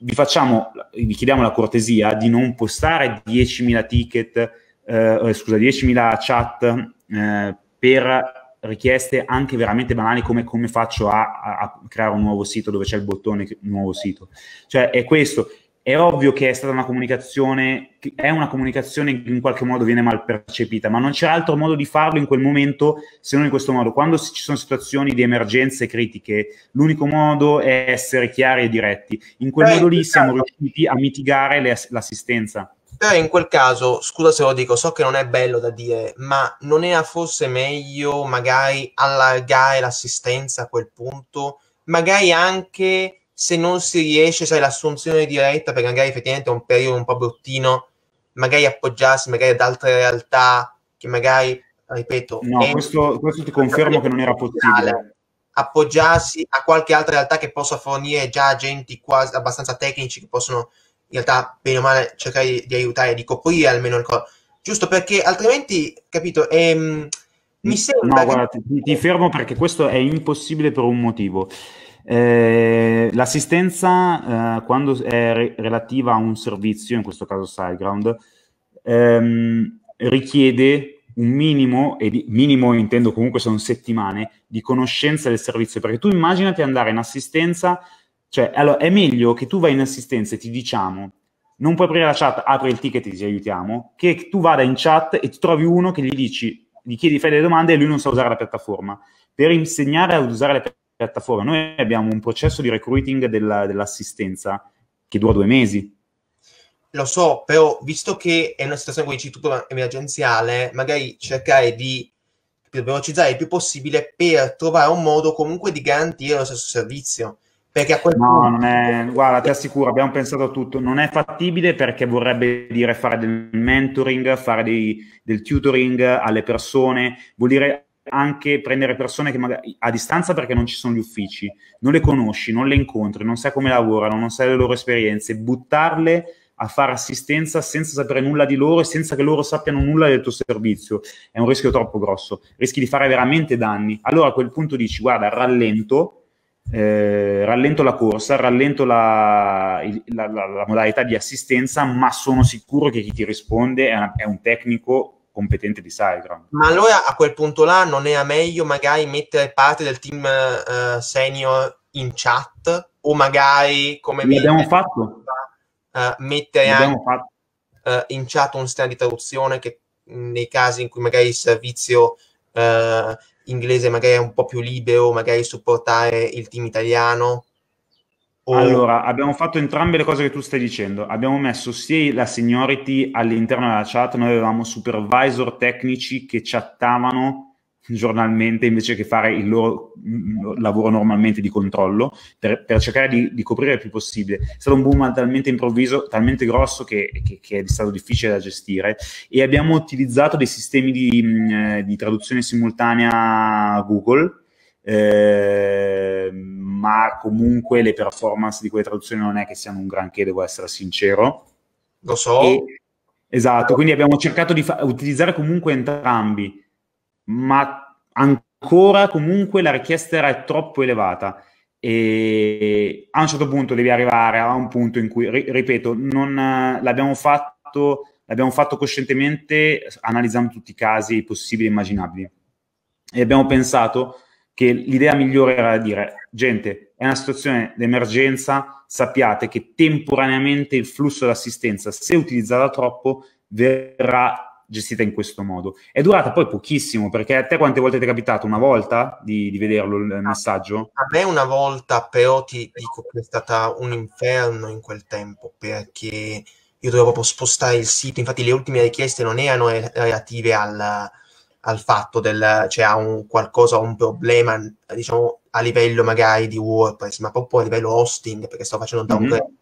vi, facciamo, vi chiediamo la cortesia di non postare 10.000 ticket, eh, scusa, 10.000 chat eh, per richieste anche veramente banali come come faccio a, a, creare un nuovo sito dove c'è il bottone nuovo sito. Cioè è questo. È ovvio che è stata una comunicazione, è una comunicazione che in qualche modo viene mal percepita, ma non c'è altro modo di farlo in quel momento se non in questo modo. Quando ci sono situazioni di emergenze critiche, l'unico modo è essere chiari e diretti. In quel eh, modo lì esatto. siamo riusciti a mitigare le, l'assistenza. Però in quel caso, scusa se lo dico, so che non è bello da dire, ma non era forse meglio magari allargare l'assistenza a quel punto? Magari anche se non si riesce, sai, l'assunzione diretta, perché magari effettivamente è un periodo un po' bruttino, magari appoggiarsi magari ad altre realtà che magari, ripeto... No, questo, questo ti confermo che non era possibile. Appoggiarsi a qualche altra realtà che possa fornire già agenti quasi abbastanza tecnici che possono in realtà bene o male cercare di, di aiutare, dico poi almeno il corpo, giusto perché altrimenti, capito, ehm, mi sembra... No, guarda, ti, ti, fermo perché questo è impossibile per un motivo. Eh, l'assistenza eh, quando è re- relativa a un servizio, in questo caso SiteGround, ehm, richiede un minimo, e di, minimo intendo comunque sono settimane, di conoscenza del servizio, perché tu immaginati andare in assistenza cioè, allora, è meglio che tu vai in assistenza e ti diciamo non puoi aprire la chat, apri il ticket e ti aiutiamo, che tu vada in chat e ti trovi uno che gli dici, gli chiedi, fai delle domande e lui non sa usare la piattaforma. Per insegnare ad usare la piattaforma, noi abbiamo un processo di recruiting della, dell'assistenza che dura due mesi. Lo so, però visto che è una situazione, come dici tu, emergenziale, magari cercare di velocizzare il più possibile per trovare un modo comunque di garantire lo stesso servizio perché a quel no, punto... non è, guarda, ti assicuro, abbiamo pensato a tutto. Non è fattibile perché vorrebbe dire fare del mentoring, fare dei, del tutoring alle persone, vuol dire anche prendere persone che magari a distanza perché non ci sono gli uffici, non le conosci, non le incontri, non sai come lavorano, non sai le loro esperienze, buttarle a fare assistenza senza sapere nulla di loro e senza che loro sappiano nulla del tuo servizio è un rischio troppo grosso, rischi di fare veramente danni. Allora a quel punto dici guarda, rallento, eh, rallento la corsa, rallento la, la, la, la, modalità di assistenza, ma sono sicuro che chi ti risponde è, una, è un tecnico competente di Cygram. Ma allora a quel punto là non era meglio magari mettere parte del team uh, senior in chat o magari come abbiamo fatto. Uh, mettere abbiamo anche, fatto. Uh, in chat un sistema di traduzione che nei casi in cui magari il servizio inglese magari è un po' più libero, magari supportare il team italiano? O... Allora, abbiamo fatto entrambe le cose che tu stai dicendo. Abbiamo messo sia la seniority all'interno della chat, noi avevamo supervisor tecnici che chattavano giornalmente invece che fare il loro mm, mm, lavoro normalmente di controllo per, per cercare di, di, coprire il più possibile. È stato un boom talmente improvviso, talmente grosso che, che, che è stato difficile da gestire e abbiamo utilizzato dei sistemi di, mm, eh, di traduzione simultanea Google. Eh, ma comunque le performance di quelle traduzioni non è che siano un granché, devo essere sincero. Lo so. E, esatto, quindi abbiamo cercato di fa- utilizzare comunque entrambi ma ancora comunque la richiesta era troppo elevata e a un certo punto devi arrivare a un punto in cui, ripeto, non eh, l'abbiamo fatto, l'abbiamo fatto coscientemente analizzando tutti i casi possibili e immaginabili e abbiamo pensato che l'idea migliore era dire, gente, è una situazione d'emergenza, sappiate che temporaneamente il flusso d'assistenza, se utilizzata troppo, verrà gestita in questo modo. È durata poi pochissimo, perché a te quante volte ti è capitato? Una volta di, di vederlo il ah, messaggio? A me una volta, però ti dico che è stata un inferno in quel tempo, perché io dovevo proprio spostare il sito, infatti le ultime richieste non erano relative al, al fatto del, cioè a un qualcosa, un problema, diciamo, a livello magari di WordPress, ma proprio a livello hosting, perché sto facendo mhm. downgrade. Mm-hmm.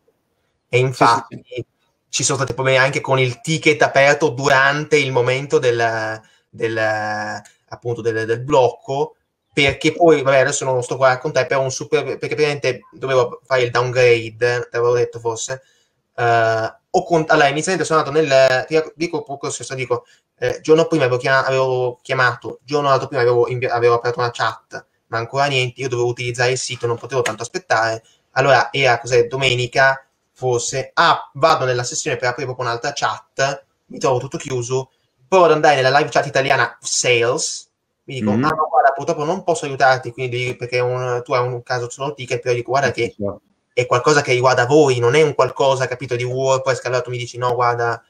E infatti... Sì, sì ci sono stati problemi anche con il ticket aperto durante il momento del, del, appunto, del, del blocco, perché poi, vabbè, adesso non sto qua con te, però un super, perché praticamente dovevo fare il downgrade, te l'avevo detto forse, uh, eh, o con, allora inizialmente sono andato nel, ti dico poco stesso, dico, eh, giorno prima avevo, chiam- avevo chiamato, giorno dopo prima avevo, invi- avevo aperto una chat, ma ancora niente, io dovevo utilizzare il sito, non potevo tanto aspettare, allora era, cos'è, domenica, fosse, ah, vado nella sessione per aprire proprio un'altra chat, mi trovo tutto chiuso, provo ad andare nella live chat italiana sales, mi dico, mm-hmm. ah ma guarda, purtroppo non posso aiutarti, quindi perché un, tu hai un caso solo ticket, però dico, guarda che è qualcosa che riguarda voi, non è un qualcosa, capito, di WordPress, che allora tu mi dici, no, guarda,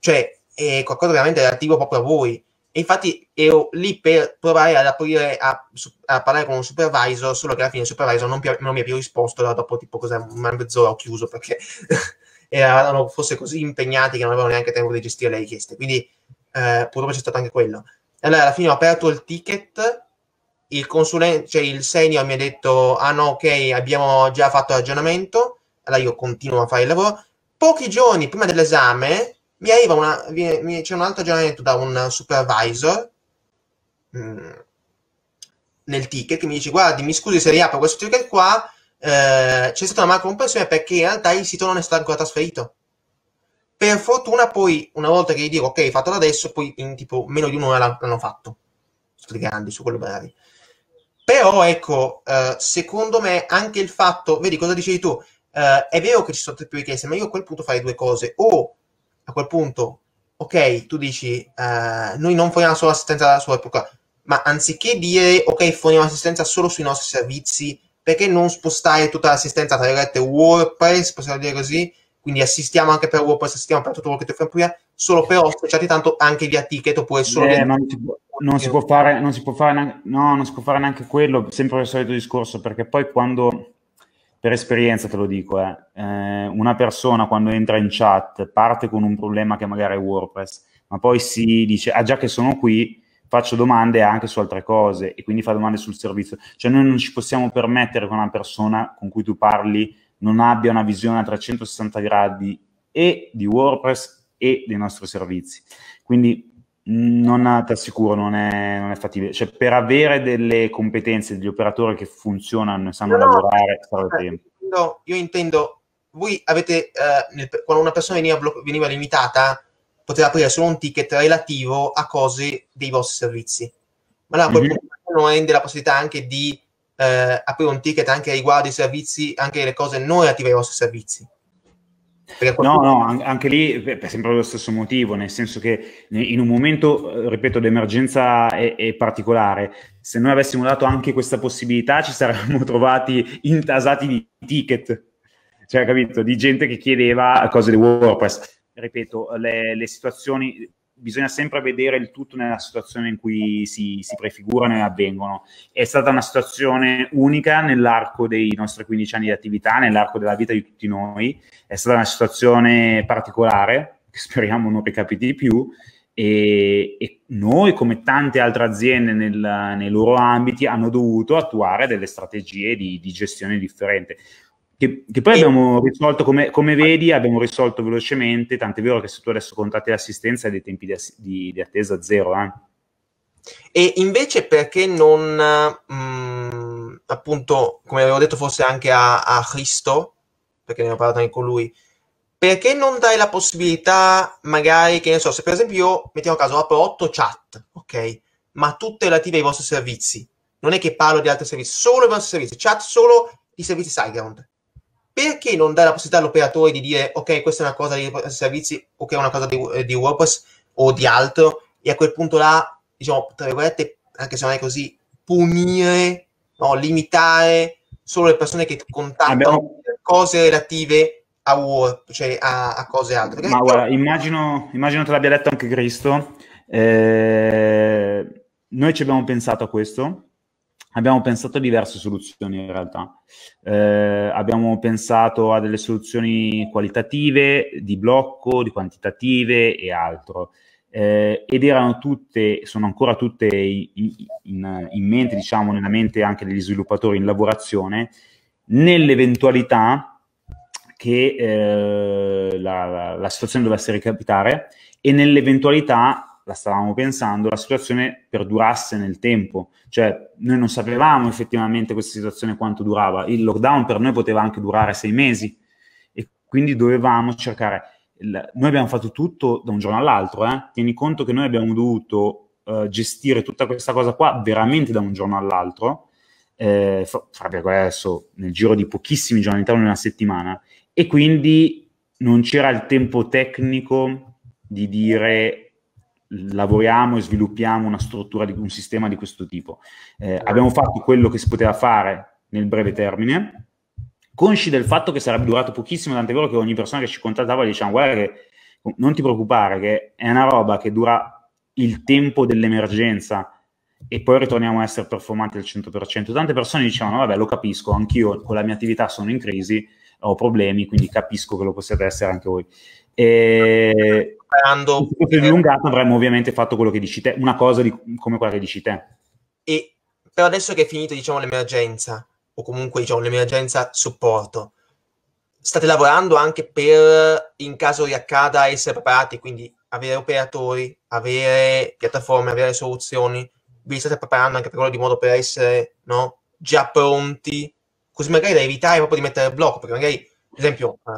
cioè, è qualcosa veramente relativo proprio a voi infatti ero lì per provare ad aprire a, a parlare con un supervisor, solo che alla fine il supervisor non, più, non mi ha più risposto, da dopo tipo cos'è, una mezz'ora ho chiuso perché <laughs> erano forse così impegnati che non avevano neanche tempo di gestire le richieste. Quindi eh, purtroppo c'è stato anche quello. Allora alla fine ho aperto il ticket, il consulente, cioè il senior mi ha detto ah no ok abbiamo già fatto l'aggiornamento, allora io continuo a fare il lavoro. Pochi giorni prima dell'esame mi arriva una, mi, c'è un altro aggiornamento da un supervisor mh, mm, nel ticket che mi dice guardi mi scusi se riapro questo ticket qua eh, c'è stata una malcompressione perché in realtà il sito non è stato ancora trasferito per fortuna poi una volta che gli dico ok fatelo adesso poi in tipo meno di un'ora l'hanno fatto tutti grandi su quello bravi però ecco eh, secondo me anche il fatto vedi cosa dicevi tu eh, è vero che ci sono tre più richieste ma io a quel punto farei due cose o a quel punto, ok, tu dici, uh, noi non forniamo solo assistenza alla sua epoca, ma anziché dire, ok, forniamo assistenza solo sui nostri servizi, perché non spostare tutta l'assistenza tra virgolette WordPress, possiamo dire così, quindi assistiamo anche per WordPress, assistiamo per tutto quello che ti offriamo prima, solo per ospitati tanto anche via ticket oppure solo eh, via... Non si, può, non si può fare, non si può fare, neanche, no, non si può fare neanche quello, sempre il solito discorso, perché poi quando per esperienza te lo dico, eh. eh, una persona quando entra in chat parte con un problema che magari è WordPress, ma poi si dice, ah già che sono qui, faccio domande anche su altre cose e quindi fa domande sul servizio. Cioè noi non ci possiamo permettere che una persona con cui tu parli non abbia una visione a 360 gradi e di WordPress e dei nostri servizi. Quindi non ti assicuro, non è, non è fattibile. Cioè, per avere delle competenze degli operatori che funzionano e sanno no, lavorare, no, eh, no, io intendo, voi avete, eh, nel, quando una persona veniva, blo- veniva limitata, poteva aprire solo un ticket relativo a cose dei vostri servizi. Ma là, poi mm-hmm. non rende la possibilità anche di eh, aprire un ticket anche riguardo ai servizi, anche le cose non relative ai vostri servizi. No, no, anche lì per sempre lo stesso motivo, nel senso che in un momento, eh, ripeto, d'emergenza e, e particolare, se noi avessimo dato anche questa possibilità ci saremmo <laughs> trovati intasati di ticket, cioè capito, di gente che chiedeva cose di WordPress. Ripeto, le, le situazioni, bisogna sempre vedere il tutto nella situazione in cui si, si prefigurano e avvengono. È stata una situazione unica nell'arco dei nostri 15 anni di attività, nell'arco della vita di tutti noi, è stata una situazione particolare, che speriamo non ricapiti più, e, e, noi, come tante altre aziende nel, nei loro ambiti, hanno dovuto attuare delle strategie di, di gestione differente. Che, che poi e... abbiamo risolto, come, come, vedi, abbiamo risolto velocemente, tant'è vero che se tu adesso contatti l'assistenza hai dei tempi di, di, di attesa zero. Eh? E invece perché non, mh, mm, appunto, come avevo detto forse anche a, a Cristo, perché ne ho parlato anche con lui, perché non dai la possibilità, magari, che ne so, se per esempio io, mettiamo caso, apro 8 chat, ok, ma tutte relative ai vostri servizi, non è che parlo di altri servizi, solo i vostri servizi, chat solo i servizi SiteGround perché non dare la possibilità all'operatore di dire ok questa è una cosa di servizi o che è una cosa di, eh, di, WordPress o di altro e a quel punto là diciamo tra virgolette anche se non è così punire no, limitare solo le persone che contattano Abbiamo... cose relative a Word cioè a, a cose altre perché ma guarda però... immagino, immagino te l'abbia detto anche Cristo eh, noi ci abbiamo pensato a questo abbiamo pensato a diverse soluzioni in realtà. Eh, abbiamo pensato a delle soluzioni qualitative, di blocco, di quantitative e altro. Eh, ed erano tutte, sono ancora tutte in, in, in, mente, diciamo, nella mente anche degli sviluppatori in lavorazione, nell'eventualità che eh, la, la, la situazione dovesse ricapitare e nell'eventualità la stavamo pensando, la situazione perdurasse nel tempo. Cioè, noi non sapevamo effettivamente questa situazione quanto durava. Il lockdown per noi poteva anche durare sei mesi e quindi dovevamo cercare... Noi abbiamo fatto tutto da un giorno all'altro, eh? tieni conto che noi abbiamo dovuto uh, gestire tutta questa cosa qua veramente da un giorno all'altro, eh, fra virgolette adesso nel giro di pochissimi giorni, all'interno di una settimana, e quindi non c'era il tempo tecnico di dire lavoriamo e sviluppiamo una struttura, di, un sistema di questo tipo. Eh, certo. abbiamo fatto quello che si poteva fare nel breve termine, consci del fatto che sarebbe durato pochissimo, tant'è vero che ogni persona che ci contattava diceva guarda che non ti preoccupare, che è una roba che dura il tempo dell'emergenza e poi ritorniamo a essere performanti al 100%. Tante persone dicevano vabbè lo capisco, anch'io con la mia attività sono in crisi, ho problemi, quindi capisco che lo possiate essere anche voi. E comprando. Se fosse dilungato eh, avremmo ovviamente fatto quello che dici te, una cosa di, come quella che dici te. E, però adesso che è finita diciamo, l'emergenza, o comunque diciamo, l'emergenza supporto, state lavorando anche per, in caso riaccada, essere preparati, quindi avere operatori, avere piattaforme, avere soluzioni. Vi state preparando anche per quello di modo per essere no, già pronti, così magari da evitare proprio di mettere il blocco, perché magari, ad esempio, uh,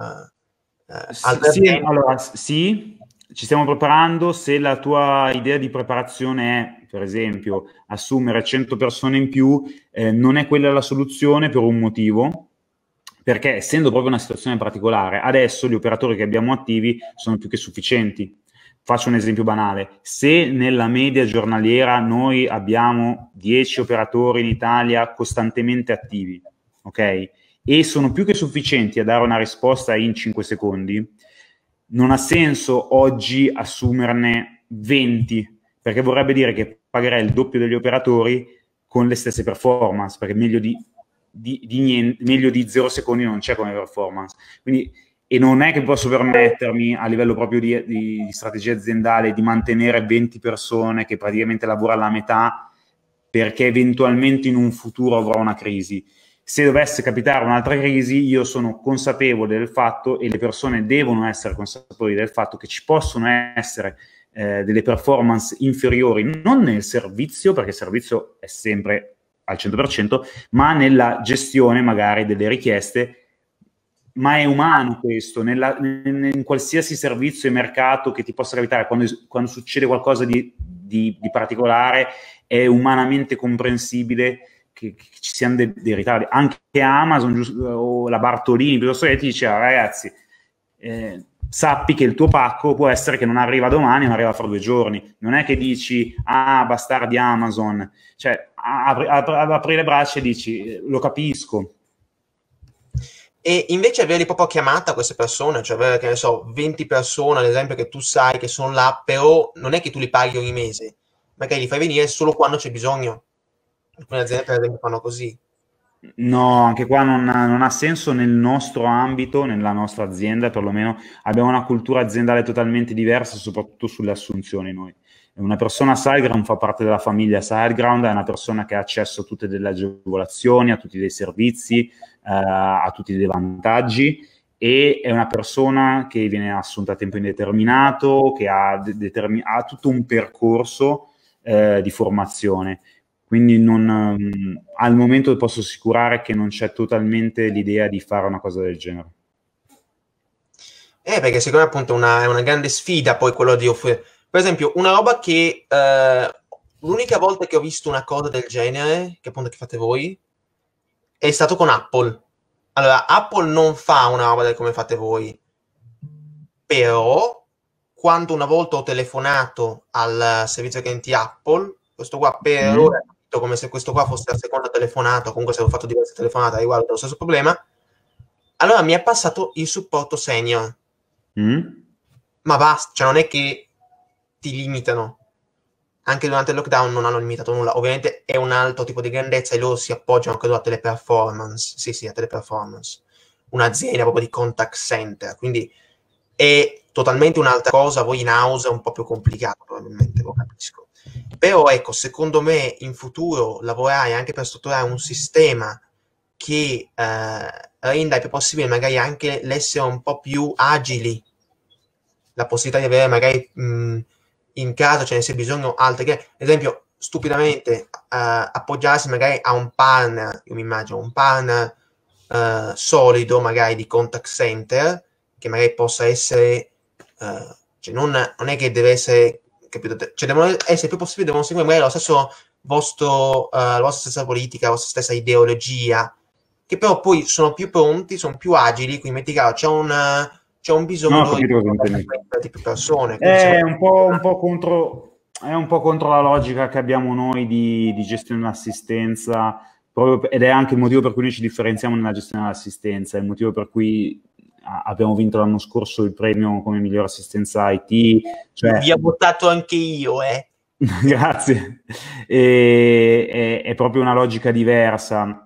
uh, sì, sì, allora, sì, ci stiamo preparando, se la tua idea di preparazione è, per esempio, assumere 100 persone in più, eh, non è quella la soluzione per un motivo, perché essendo proprio una situazione particolare, adesso gli operatori che abbiamo attivi sono più che sufficienti. Faccio un esempio banale, se nella media giornaliera noi abbiamo 10 operatori in Italia costantemente attivi, ok? E sono più che sufficienti a dare una risposta in 5 secondi, non ha senso oggi assumerne 20, perché vorrebbe dire che pagherei il doppio degli operatori con le stesse performance, perché meglio di, di, di niente, meglio di zero secondi non c'è come performance. Quindi, e non è che posso permettermi a livello proprio di, di strategia aziendale di mantenere 20 persone che praticamente lavora la metà perché eventualmente in un futuro avrò una crisi se dovesse capitare un'altra crisi, io sono consapevole del fatto e le persone devono essere consapevoli del fatto che ci possono essere eh, delle performance inferiori, non nel servizio, perché il servizio è sempre al 100%, ma nella gestione magari delle richieste. Ma è umano questo, nella, in, in, qualsiasi servizio e mercato che ti possa capitare, quando, quando succede qualcosa di, di, di particolare, è umanamente comprensibile che, che ci siano dei, dei, ritardi. Anche Amazon giusto, o la Bartolini, piuttosto che ti diceva, ragazzi, eh, sappi che il tuo pacco può essere che non arriva domani, ma arriva fra due giorni. Non è che dici, ah, bastardi Amazon. Cioè, apri, apri, apri le braccia e dici, lo capisco. E invece averli proprio chiamata queste persone, cioè avere, che ne so, 20 persone, ad esempio, che tu sai che sono là, però non è che tu li paghi ogni mese, magari li fai venire solo quando c'è bisogno. Alcune aziende, per esempio, fanno così. No, anche qua non ha, non ha, senso nel nostro ambito, nella nostra azienda, perlomeno abbiamo una cultura aziendale totalmente diversa, soprattutto sulle assunzioni noi. Una persona Sideground fa parte della famiglia Sideground, è una persona che ha accesso a tutte delle agevolazioni, a tutti dei servizi, eh, a tutti dei vantaggi e è una persona che viene assunta a tempo indeterminato, che ha, determin- ha tutto un percorso eh, di formazione quindi non, ehm, al momento posso assicurare che non c'è totalmente l'idea di fare una cosa del genere. Eh, perché secondo me appunto una, è una grande sfida poi quello di offrire. Per esempio, una roba che eh, l'unica volta che ho visto una cosa del genere, che appunto che fate voi, è stato con Apple. Allora, Apple non fa una roba del come fate voi, però quando una volta ho telefonato al servizio clienti Apple, questo qua per mm. ora dritto come se questo qua fosse la seconda telefonata, o comunque se avevo fatto diverse telefonate riguardo lo stesso problema, allora mi è passato il supporto senior. Mm. Ma basta, cioè non è che ti limitano. Anche durante il lockdown non hanno limitato nulla. Ovviamente è un altro tipo di grandezza e loro si appoggiano anche a teleperformance. Sì, sì, a teleperformance. Un'azienda proprio di contact center. Quindi è totalmente un'altra cosa. Voi in house è un po' più complicato, probabilmente, lo capisco. Però ecco, secondo me in futuro lavorare anche per strutturare un sistema che eh, renda il più possibile magari anche l'essere un po' più agili, la possibilità di avere magari mh, mm, in casa, ce ne sia bisogno altre che, ad esempio, stupidamente eh, appoggiarsi magari a un partner, io mi immagino, un partner eh, solido magari di contact center, che magari possa essere, eh, cioè non, non è che deve essere capito? Cioè, devono essere più possibili, devono seguire magari lo stesso vostro, uh, la vostra stessa politica, la vostra stessa ideologia, che però poi sono più pronti, sono più agili, quindi metti caso, c'è un, c'è un bisogno no, di, di più persone. È un, po', un po' contro, è un po' contro la logica che abbiamo noi di, di gestione dell'assistenza, ed è anche il motivo per cui noi ci differenziamo nella gestione dell'assistenza, è il motivo per cui abbiamo vinto l'anno scorso il premio come miglior assistenza IT. Cioè... Vi ho votato anche io, eh. <laughs> Grazie. E, è, è, proprio una logica diversa.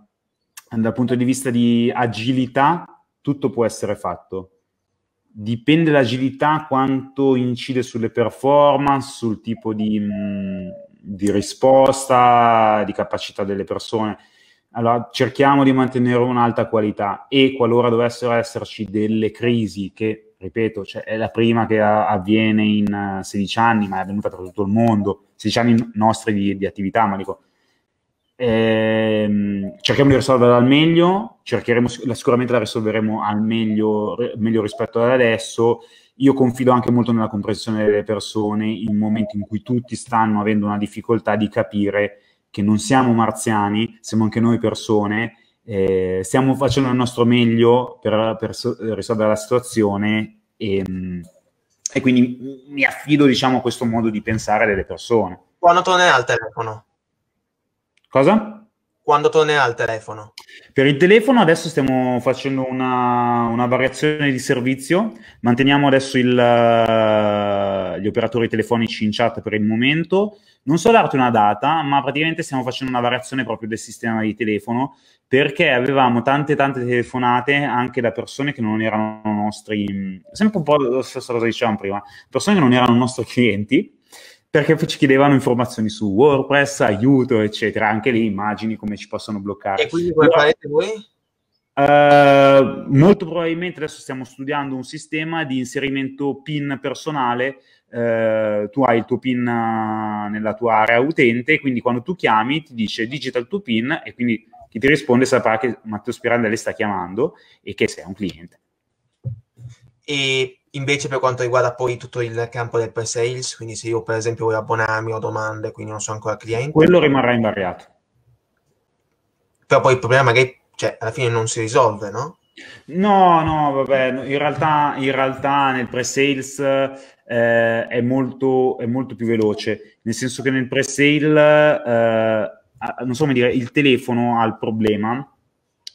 Dal punto di vista di agilità, tutto può essere fatto. Dipende l'agilità quanto incide sulle performance, sul tipo di, mm, di risposta, di capacità delle persone allora, cerchiamo di mantenere un'alta qualità e qualora dovessero esserci delle crisi che, ripeto, cioè è la prima che avviene in 16 eh, anni, ma è avvenuta per tutto il mondo, 16 anni nostri di, di attività, ma dico, ehm, cerchiamo di risolverla al meglio, cercheremo, sicuramente la risolveremo al meglio, meglio rispetto ad adesso, io confido anche molto nella comprensione delle persone in un momento in cui tutti stanno avendo una difficoltà di capire che non siamo marziani, siamo anche noi persone, eh, stiamo facendo il nostro meglio per, per risolvere la situazione e, e, quindi mi affido diciamo a questo modo di pensare delle persone. Quando tornerà al telefono? Cosa? Quando tornerà al telefono? Per il telefono adesso stiamo facendo una, una variazione di servizio, manteniamo adesso il, gli operatori telefonici in chat per il momento, non so darti una data, ma praticamente stiamo facendo una variazione proprio del sistema di telefono perché avevamo tante tante telefonate anche da persone che non erano nostri, mm, sempre un po' la stessa cosa che dicevamo prima, persone che non erano nostri clienti perché ci chiedevano informazioni su WordPress, aiuto, eccetera. Anche lì immagini come ci possono bloccare. E quindi come farete voi? Uh, molto probabilmente adesso stiamo studiando un sistema di inserimento PIN personale eh, tu hai il tuo PIN eh, nella tua area utente, quindi quando tu chiami ti dice digital il tuo PIN e quindi chi ti risponde saprà che Matteo Spirandelli sta chiamando e che sei un cliente. E invece per quanto riguarda poi tutto il campo del pre-sales, quindi se io per esempio voglio abbonarmi o domande, quindi non sono ancora cliente... Quello rimarrà invariato. Però poi il problema magari, cioè, alla fine non si risolve, no? No, no, vabbè, in realtà, in realtà nel pre-sales eh, è, molto, è, molto, più veloce, nel senso che nel pre-sale, eh, non so come dire, il telefono ha il problema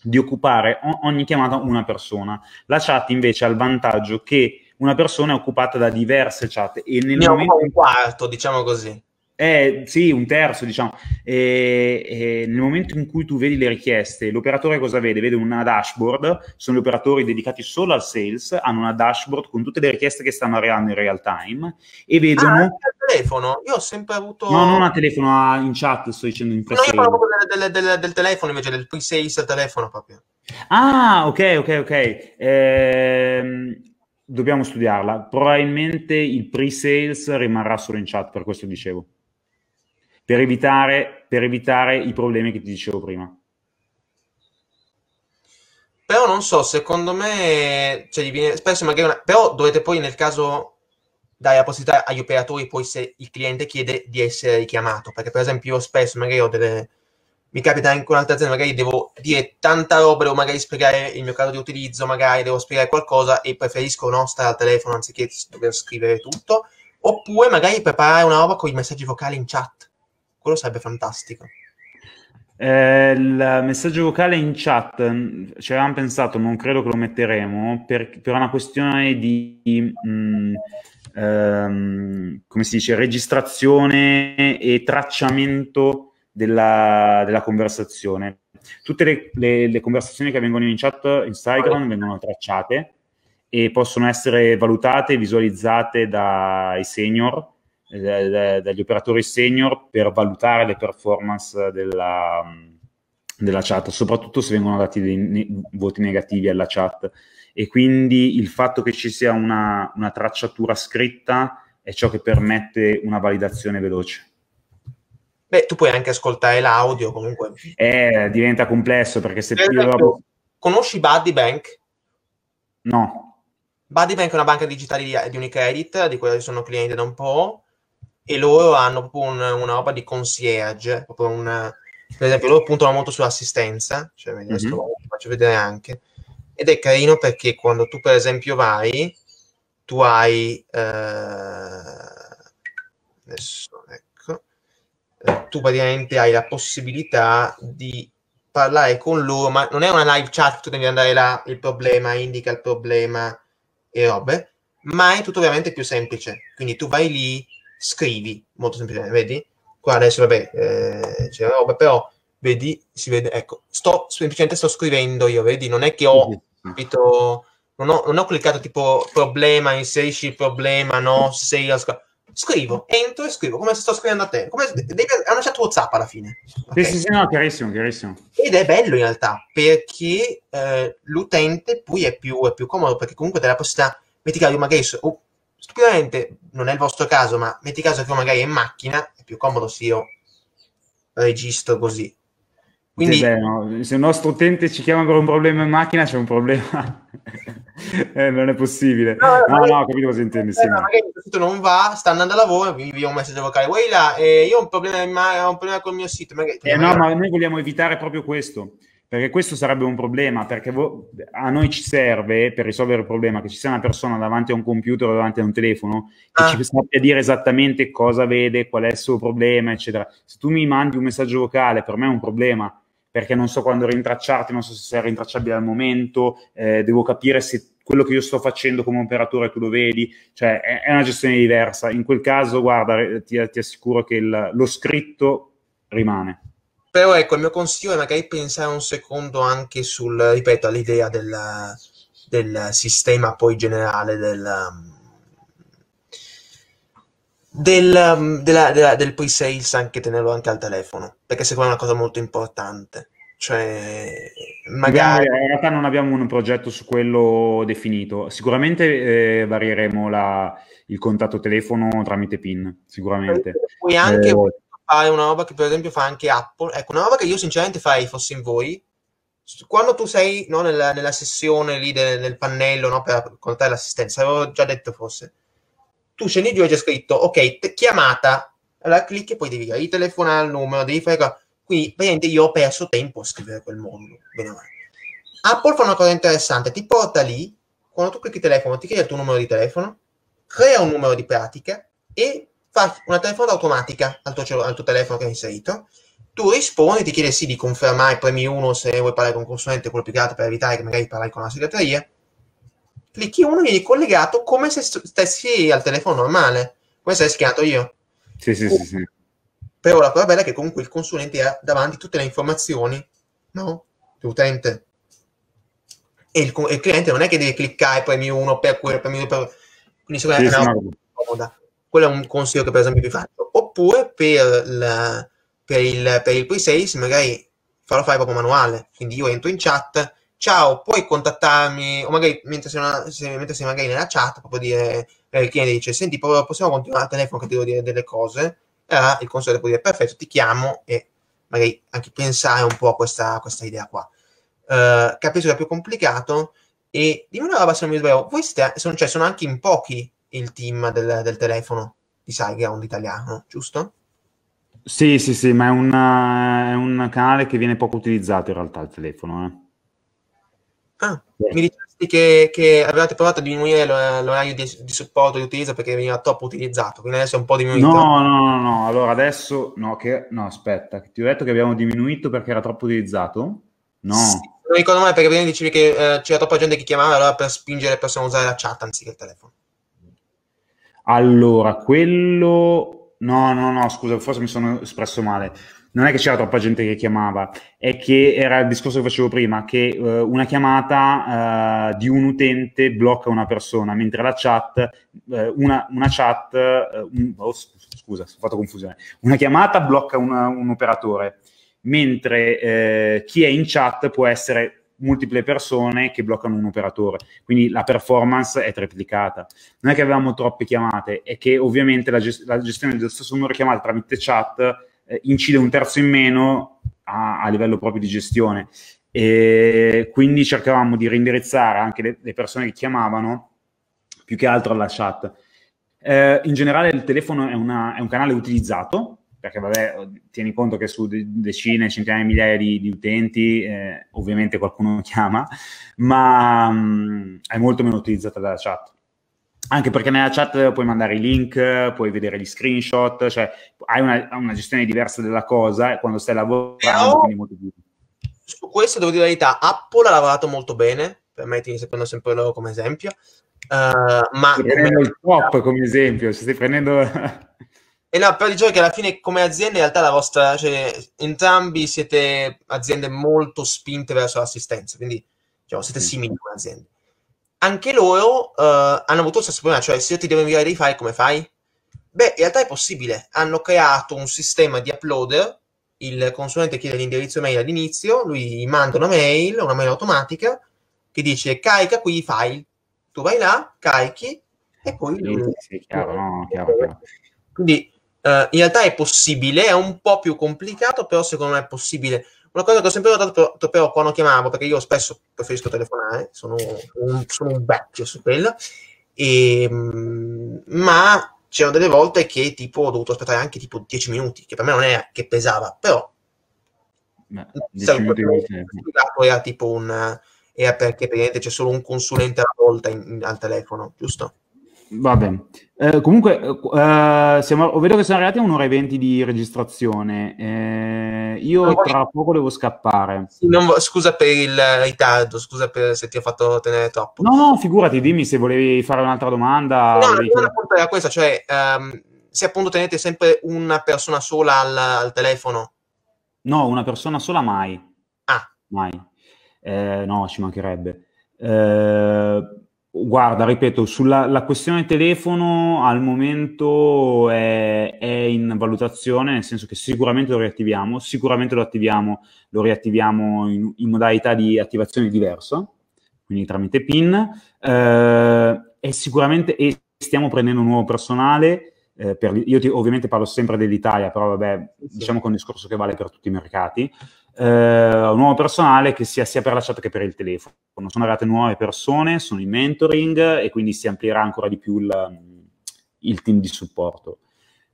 di occupare ogni chiamata una persona. La chat invece ha il vantaggio che una persona è occupata da diverse chat e nel ne momento... un quarto, diciamo così. Eh, sì, un terzo, diciamo. E, e nel momento in cui tu vedi le richieste, l'operatore cosa vede? Vede una dashboard, sono gli operatori dedicati solo al sales, hanno una dashboard con tutte le richieste che stanno arrivando in real time e vedono... Ah, al telefono? Io ho sempre avuto... No, non a telefono, in chat sto dicendo in press. No, io parlo del, del, del, del telefono invece, del pre-sales al telefono proprio. Ah, ok, ok, ok. Ehm, dobbiamo studiarla. Probabilmente il pre-sales rimarrà solo in chat, per questo dicevo per evitare, per evitare i problemi che ti dicevo prima. Però non so, secondo me, cioè, viene, spesso magari una, però dovete poi nel caso dare la possibilità agli operatori poi se il cliente chiede di essere richiamato, perché per esempio io spesso magari ho delle, mi capita anche un'altra azienda, magari devo dire tanta roba, devo magari spiegare il mio caso di utilizzo, magari devo spiegare qualcosa e preferisco no, stare al telefono anziché dover scrivere tutto, oppure magari preparare una roba con i messaggi vocali in chat quello sarebbe fantastico. Eh, il messaggio vocale in chat mm, ci avevamo pensato, non credo che lo metteremo per, per una questione di mh, mm, ehm, come si dice, registrazione e tracciamento della, della conversazione. Tutte le, le, le, conversazioni che vengono in chat in Instagram vengono tracciate e possono essere valutate e visualizzate dai senior dagli operatori senior per valutare le performance della, della chat, soprattutto se vengono dati dei ne- voti negativi alla chat. E quindi il fatto che ci sia una, una tracciatura scritta è ciò che permette una validazione veloce. Beh, tu puoi anche ascoltare l'audio comunque. Eh, diventa complesso perché se... Per esempio, Conosci Buddy Bank? No. Buddy Bank è una banca digitale di, di Unicredit, di cui sono cliente da un po' e loro hanno proprio un, una roba di concierge, proprio una, per esempio loro puntano molto sull'assistenza, cioè mm-hmm. adesso mhm. faccio vedere anche, ed è carino perché quando tu per esempio vai, tu hai, eh, adesso, ecco, eh, tu praticamente hai la possibilità di parlare con loro, ma non è una live chat, tu devi andare là, il problema, indica il problema e robe, ma è tutto ovviamente più semplice, quindi tu vai lì, scrivi molto semplicemente, vedi? Qua adesso vabbè, eh, c'è la roba, però vedi, si vede, ecco, sto semplicemente sto scrivendo io, vedi? Non è che ho, capito, non ho, non ho cliccato tipo problema, inserisci il problema, no, sei la sc- scrivo, entro e scrivo, come se sto scrivendo a te, come se, devi, è una chat certo WhatsApp alla fine. Okay? Sì, sì, no, chiarissimo, chiarissimo. Ed è bello in realtà, perché eh, l'utente poi è più, è più comodo, perché comunque te la possibilità, metti che magari... oh, stupidamente, non è il vostro caso, ma metti caso che io magari è in macchina, è più comodo se io registro così. Quindi, sì, beh, no. Se il nostro utente ci chiama per un problema in macchina, c'è un problema. <laughs> eh, non è possibile. No, no, no, no capito cosa intendi. Eh, no, magari non va, sta andando a lavoro, mi invia un messaggio vocale. là, eh, io ho un problema, ma- ho un problema col mio sito. Magari, eh, no, ma noi vogliamo evitare proprio questo. Perché questo sarebbe un problema, perché vo- a noi ci serve, per risolvere il problema, che ci sia una persona davanti a un computer o davanti a un telefono che ah. ci sappia dire esattamente cosa vede, qual è il suo problema, eccetera. Se tu mi mandi un messaggio vocale, per me è un problema, perché non so quando rintracciarti, non so se sei rintracciabile al momento, eh, devo capire se quello che io sto facendo come operatore tu lo vedi, cioè è, è una gestione diversa. In quel caso, guarda, ti, ti assicuro che il, lo scritto rimane. Però ecco, il mio consiglio è magari pensare un secondo anche sul, ripeto, all'idea del, del sistema poi generale del, um, del, um, della, della, del pre-sales, anche tenerlo anche al telefono, perché secondo me è una cosa molto importante. Cioè, magari... in realtà non abbiamo un progetto su quello definito. Sicuramente eh, varieremo la, il contatto telefono tramite PIN, sicuramente. Poi anche... Eh, fare una roba che per esempio fa anche Apple. Ecco, una roba che io sinceramente farei fossi in voi. Quando tu sei no, nella, nella, sessione lì del, del pannello no, per contare l'assistenza, avevo già detto forse, tu scendi giù e c'è scritto, ok, te, chiamata, allora clicchi e poi devi ritelefonare il numero, devi fare... Quindi praticamente io ho perso tempo a scrivere quel modulo, bene o Apple fa una cosa interessante, ti porta lì, quando tu clicchi telefono, ti crea il tuo numero di telefono, crea un numero di pratica e una telefonata automatica al tuo, al tuo telefono che hai inserito, tu rispondi, ti chiede sì di confermare, premi 1 se vuoi parlare con un consulente, quello più grande per evitare che magari parli con la segreteria, clicchi 1 e vieni collegato come se stessi al telefono normale, come se avessi chiamato io. Sì, sì, o, sì, sì. Però la cosa bella è che comunque il consulente ha davanti tutte le informazioni, no? L'utente. E il, il cliente non è che deve cliccare, premi 1 per quello, premi 2 per... Quindi secondo me sì, è una cosa comoda quello è un consiglio che per esempio vi faccio. Oppure per, la, per il, per il pre-sales magari farlo fare proprio manuale, quindi io entro in chat, ciao, puoi contattarmi, o magari mentre sei, una, se, mentre sei magari nella chat, proprio dire, eh, il cliente dice, senti, possiamo continuare al telefono che ti devo dire delle cose, e eh, allora il consulente può dire, perfetto, ti chiamo e magari anche pensare un po' a questa, questa idea qua. Uh, capisco che è più complicato e dimmi una roba se non mi sbaglio, voi state, sono, cioè, sono anche in pochi il team del, del telefono di SiteGround italiano, giusto? Sì, sì, sì, ma è, una, è, un canale che viene poco utilizzato in realtà il telefono. Eh. Ah, yeah. mi dicesti che, che avevate provato a diminuire l'orario di, di, supporto di utilizzo perché veniva troppo utilizzato, quindi adesso è un po' diminuito. No, no, no, no, allora adesso, no, che, no aspetta, ti ho detto che abbiamo diminuito perché era troppo utilizzato? No. Sì, non ricordo mai perché prima dicevi che eh, c'era troppa gente che chiamava, allora per spingere le persone a usare la chat anziché il telefono. Allora, quello... No, no, no, scusa, forse mi sono espresso male. Non è che c'era troppa gente che chiamava, è che era il discorso che facevo prima, che eh, una chiamata eh, di un utente blocca una persona, mentre la chat, eh, una, una, chat, eh, un, oh, scusa, ho fatto confusione, una chiamata blocca una, un operatore, mentre eh, chi è in chat può essere multiple persone che bloccano un operatore. Quindi la performance è triplicata. Non è che avevamo troppe chiamate, è che ovviamente la, gest- la gestione dello stesso numero di chiamate tramite chat eh, incide un terzo in meno a, a livello proprio di gestione. E quindi cercavamo di rindirizzare anche le, le, persone che chiamavano più che altro alla chat. Eh, in generale il telefono è, una, è un canale utilizzato perché vabbè, tieni conto che su decine, centinaia, di migliaia di, di utenti eh, ovviamente qualcuno <laughs> chiama, ma mh, mm, è molto meno utilizzata dalla chat. Anche perché nella chat puoi mandare i link, puoi vedere gli screenshot, cioè hai una, una gestione diversa della cosa e eh, quando stai lavorando Però, Su questo devo dire la verità, Apple ha lavorato molto bene, per me ti prendo sempre loro come esempio, uh, ma... Stai prendendo come... il top come esempio, stai prendendo... E no, però diciamo che alla fine come azienda in realtà la vostra, cioè, entrambi siete aziende molto spinte verso l'assistenza, quindi diciamo, siete simili come aziende. Anche loro uh, hanno avuto lo stesso problema, cioè se io ti devo inviare dei file come fai? Beh, in realtà è possibile, hanno creato un sistema di uploader, il consulente chiede l'indirizzo mail all'inizio, lui manda una mail, una mail automatica, che dice carica qui i file, tu vai là, carichi e poi... Sì, sì, chiaro, no, chiaro, chiaro. Quindi Uh, in realtà è possibile, è un po' più complicato, però secondo me è possibile. Una cosa che ho sempre notato però, quando chiamavo, perché io spesso preferisco telefonare, sono un, sono un vecchio su quello, e, ehm, ma c'erano delle volte che tipo ho dovuto aspettare anche tipo 10 minuti, che per me non era che pesava, però... Ma, 10 mm, minuti era tipo un... era perché praticamente c'è solo un consulente alla volta in, in, al telefono, giusto? Vabbè, eh, comunque eh, eh siamo, vedo che siamo arrivati a un'ora e venti di registrazione. Eh, io no, tra poco devo scappare. Non, scusa per il ritardo, scusa per se ti ho fatto tenere troppo. No, no, figurati, dimmi se volevi fare un'altra domanda. No, la domanda era questa, cioè um, se appunto tenete sempre una persona sola al, al telefono. No, una persona sola mai. Ah. Mai. Eh, no, ci mancherebbe. Eh, Guarda, ripeto, sulla questione telefono al momento è, è, in valutazione, nel senso che sicuramente lo riattiviamo, sicuramente lo attiviamo, lo riattiviamo in, in modalità di attivazione diversa, quindi tramite PIN, eh, e sicuramente e stiamo prendendo un nuovo personale, eh, per, io ti, ovviamente parlo sempre dell'Italia, però vabbè, diciamo che è un discorso che vale per tutti i mercati, eh, un nuovo personale che sia sia per la chat che per il telefono. Sono arrivate nuove persone, sono in mentoring e quindi si amplierà ancora di più il, il team di supporto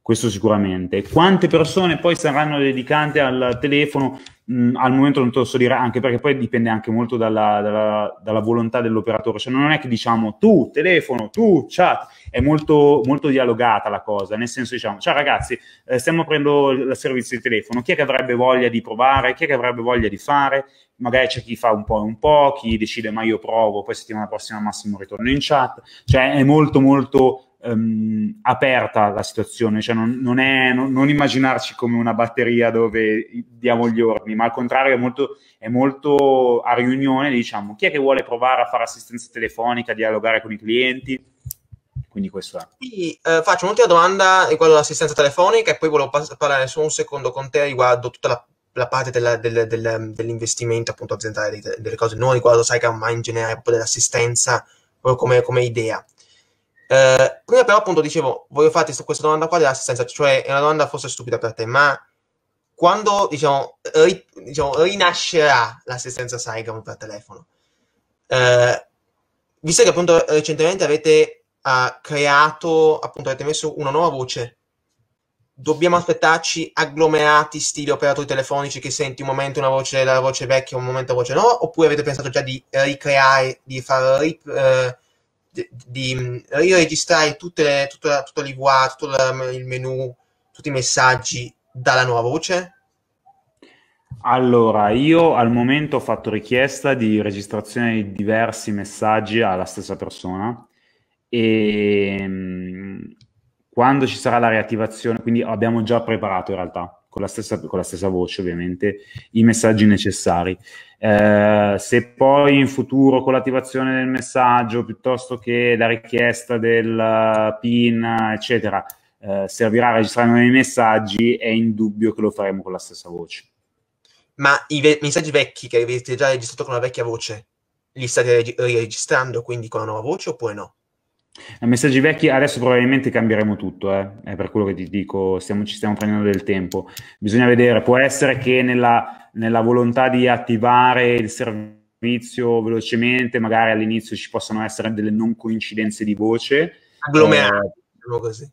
questo sicuramente. Quante persone poi saranno dedicate al telefono, mh, mm, al momento non te lo so dire, anche perché poi dipende anche molto dalla, dalla, dalla, volontà dell'operatore, cioè non è che diciamo tu, telefono, tu, chat, è molto, molto dialogata la cosa, nel senso diciamo, ciao ragazzi, eh, stiamo aprendo il servizio di telefono, chi è che avrebbe voglia di provare, chi è che avrebbe voglia di fare, magari c'è chi fa un po' e un po', chi decide ma io provo, poi settimana prossima massimo ritorno in chat, cioè è molto molto ehm, aperta la situazione, cioè non, non, è, non, non, immaginarci come una batteria dove diamo gli ordini, ma al contrario è molto, è molto a riunione, diciamo, chi è che vuole provare a fare assistenza telefonica, dialogare con i clienti? Quindi questo è. Sì, eh, faccio un'ultima domanda riguardo all'assistenza telefonica e poi volevo parlare solo un secondo con te riguardo tutta la la parte della, della, della, dell'investimento appunto aziendale delle, cose, non riguardo sai che ormai in generale proprio dell'assistenza come, come idea. Eh, prima però appunto dicevo, voglio farti questa domanda qua dell'assistenza, cioè è una domanda forse stupida per te, ma quando diciamo, ri, diciamo rinascerà l'assistenza Saigon per telefono? Eh, visto che appunto recentemente avete uh, creato, appunto avete messo una nuova voce, dobbiamo aspettarci agglomerati stili operatori telefonici che senti un momento una voce, della voce vecchia, un momento la voce nuova, oppure avete pensato già di ricreare, di far rip... Uh, di, di riregistrare tutte, tutto, tutto l'IVA, tutto la, il menu, tutti i messaggi dalla nuova voce? Allora, io al momento ho fatto richiesta di registrazione di diversi messaggi alla stessa persona e mm, quando ci sarà la riattivazione, quindi abbiamo già preparato in realtà con la stessa, con la stessa voce ovviamente, i messaggi necessari. Eh, se poi in futuro con l'attivazione del messaggio piuttosto che la richiesta del eh, PIN, eccetera, eh, servirà a registrare nuovi messaggi, è indubbio che lo faremo con la stessa voce. Ma i ve- messaggi vecchi che avete già registrato con la vecchia voce, li state reg- registrando quindi con la nuova voce oppure no? A eh, messaggi vecchi, adesso probabilmente cambieremo tutto, eh? è per quello che ti dico, stiamo, ci stiamo prendendo del tempo. Bisogna vedere, può essere che nella, nella volontà di attivare il servizio velocemente, magari all'inizio ci possano essere delle non coincidenze di voce. Agglomerati, eh, diciamo così.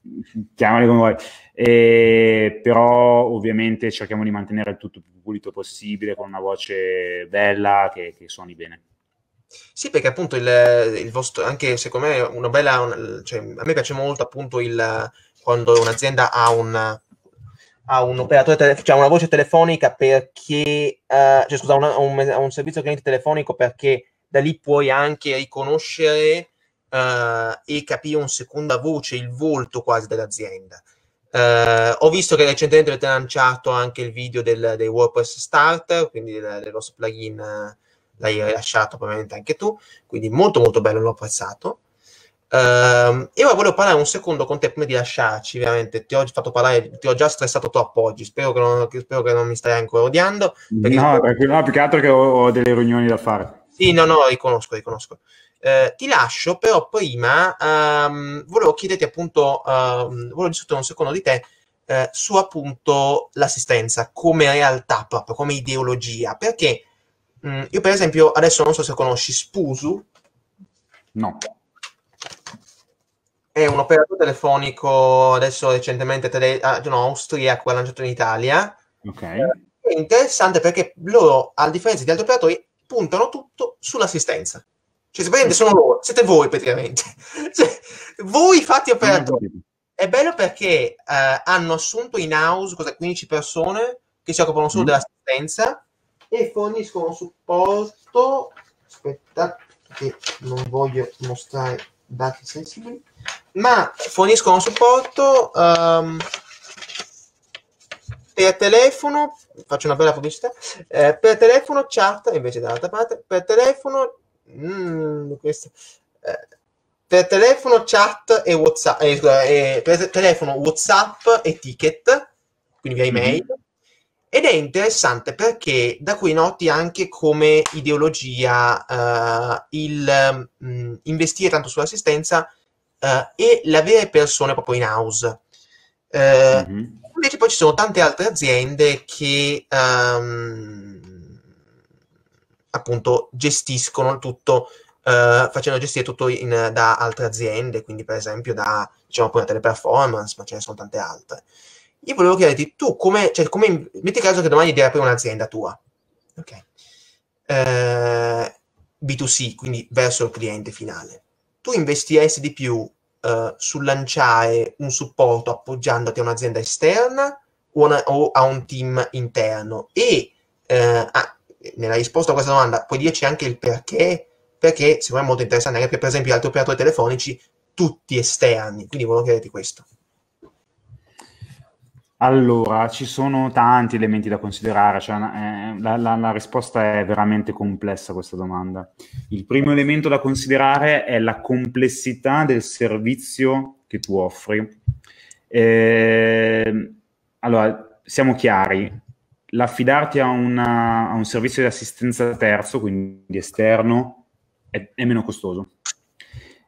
Chiamali come vuoi. Eh, però ovviamente cerchiamo di mantenere il tutto più pulito possibile, con una voce bella che, che suoni bene. Sì, perché appunto il, il vostro, anche secondo me una bella, una, cioè, a me piace molto appunto il, quando un'azienda ha un, ha un operatore, tele, cioè una voce telefonica perché, uh, cioè scusa, una, un, un, servizio cliente telefonico perché da lì puoi anche riconoscere uh, e capire un seconda voce, il volto quasi dell'azienda. Uh, ho visto che recentemente avete lanciato anche il video del, dei WordPress Starter, quindi del, del vostro plugin l'hai rilasciato probabilmente anche tu, quindi molto molto bello, l'ho apprezzato. Um, e ora volevo parlare un secondo con te prima di lasciarci, veramente ti ho fatto parlare, ti ho già stressato troppo oggi, spero che non, che, spero che non mi stai ancora odiando. No, perché, no, più che altro che ho, ho, delle riunioni da fare. Sì, no, no, riconosco, riconosco. Uh, ti lascio, però prima um, volevo chiederti appunto, uh, volevo discutere un secondo di te uh, su appunto l'assistenza come realtà proprio, come ideologia, perché Mm, io per esempio, adesso non so se conosci Spusu. No. È un operatore telefonico, adesso recentemente tele- ah, no, austriaco, ha lanciato in Italia. Ok. È interessante perché loro, a differenza di altri operatori, puntano tutto sull'assistenza. Cioè, praticamente sono loro, siete voi praticamente. <laughs> cioè, voi fate operatori. È bello perché eh, hanno assunto in house cosa, 15 persone che si occupano solo mm. dell'assistenza e forniscono supporto aspettate che non voglio mostrare dati sensibili ma forniscono supporto um, per telefono faccio una bella pubblicità eh, per telefono chat invece dall'altra parte per telefono mm, questo, eh, per telefono chat e whatsapp eh, eh, per telefono whatsapp e ticket quindi via mhm. email mm-hmm ed è interessante perché da qui noti anche come ideologia eh, il mh, mm, investire tanto sull'assistenza eh, e l'avere persone proprio in house. Eh, mm-hmm. Invece poi ci sono tante altre aziende che ehm, appunto gestiscono tutto, eh, facendo gestire tutto in, da altre aziende, quindi per esempio da diciamo, una teleperformance, ma ce ne sono tante altre. Io volevo chiederti, tu come, cioè, come metti caso che domani devi aprire un'azienda tua, ok? Eh, B2C, quindi verso il cliente finale. Tu investiresti di più eh, sul lanciare un supporto appoggiandoti a un'azienda esterna o, una, o a un team interno? E eh, ah, nella risposta a questa domanda puoi dirci anche il perché, perché secondo me è molto interessante anche per esempio gli altri operatori telefonici, tutti esterni. Quindi volevo chiederti questo. Allora, ci sono tanti elementi da considerare, cioè, eh, la, la, la, risposta è veramente complessa a questa domanda. Il primo elemento da considerare è la complessità del servizio che tu offri. Eh, allora, siamo chiari, l'affidarti a, una, a, un servizio di assistenza terzo, quindi esterno, è, è meno costoso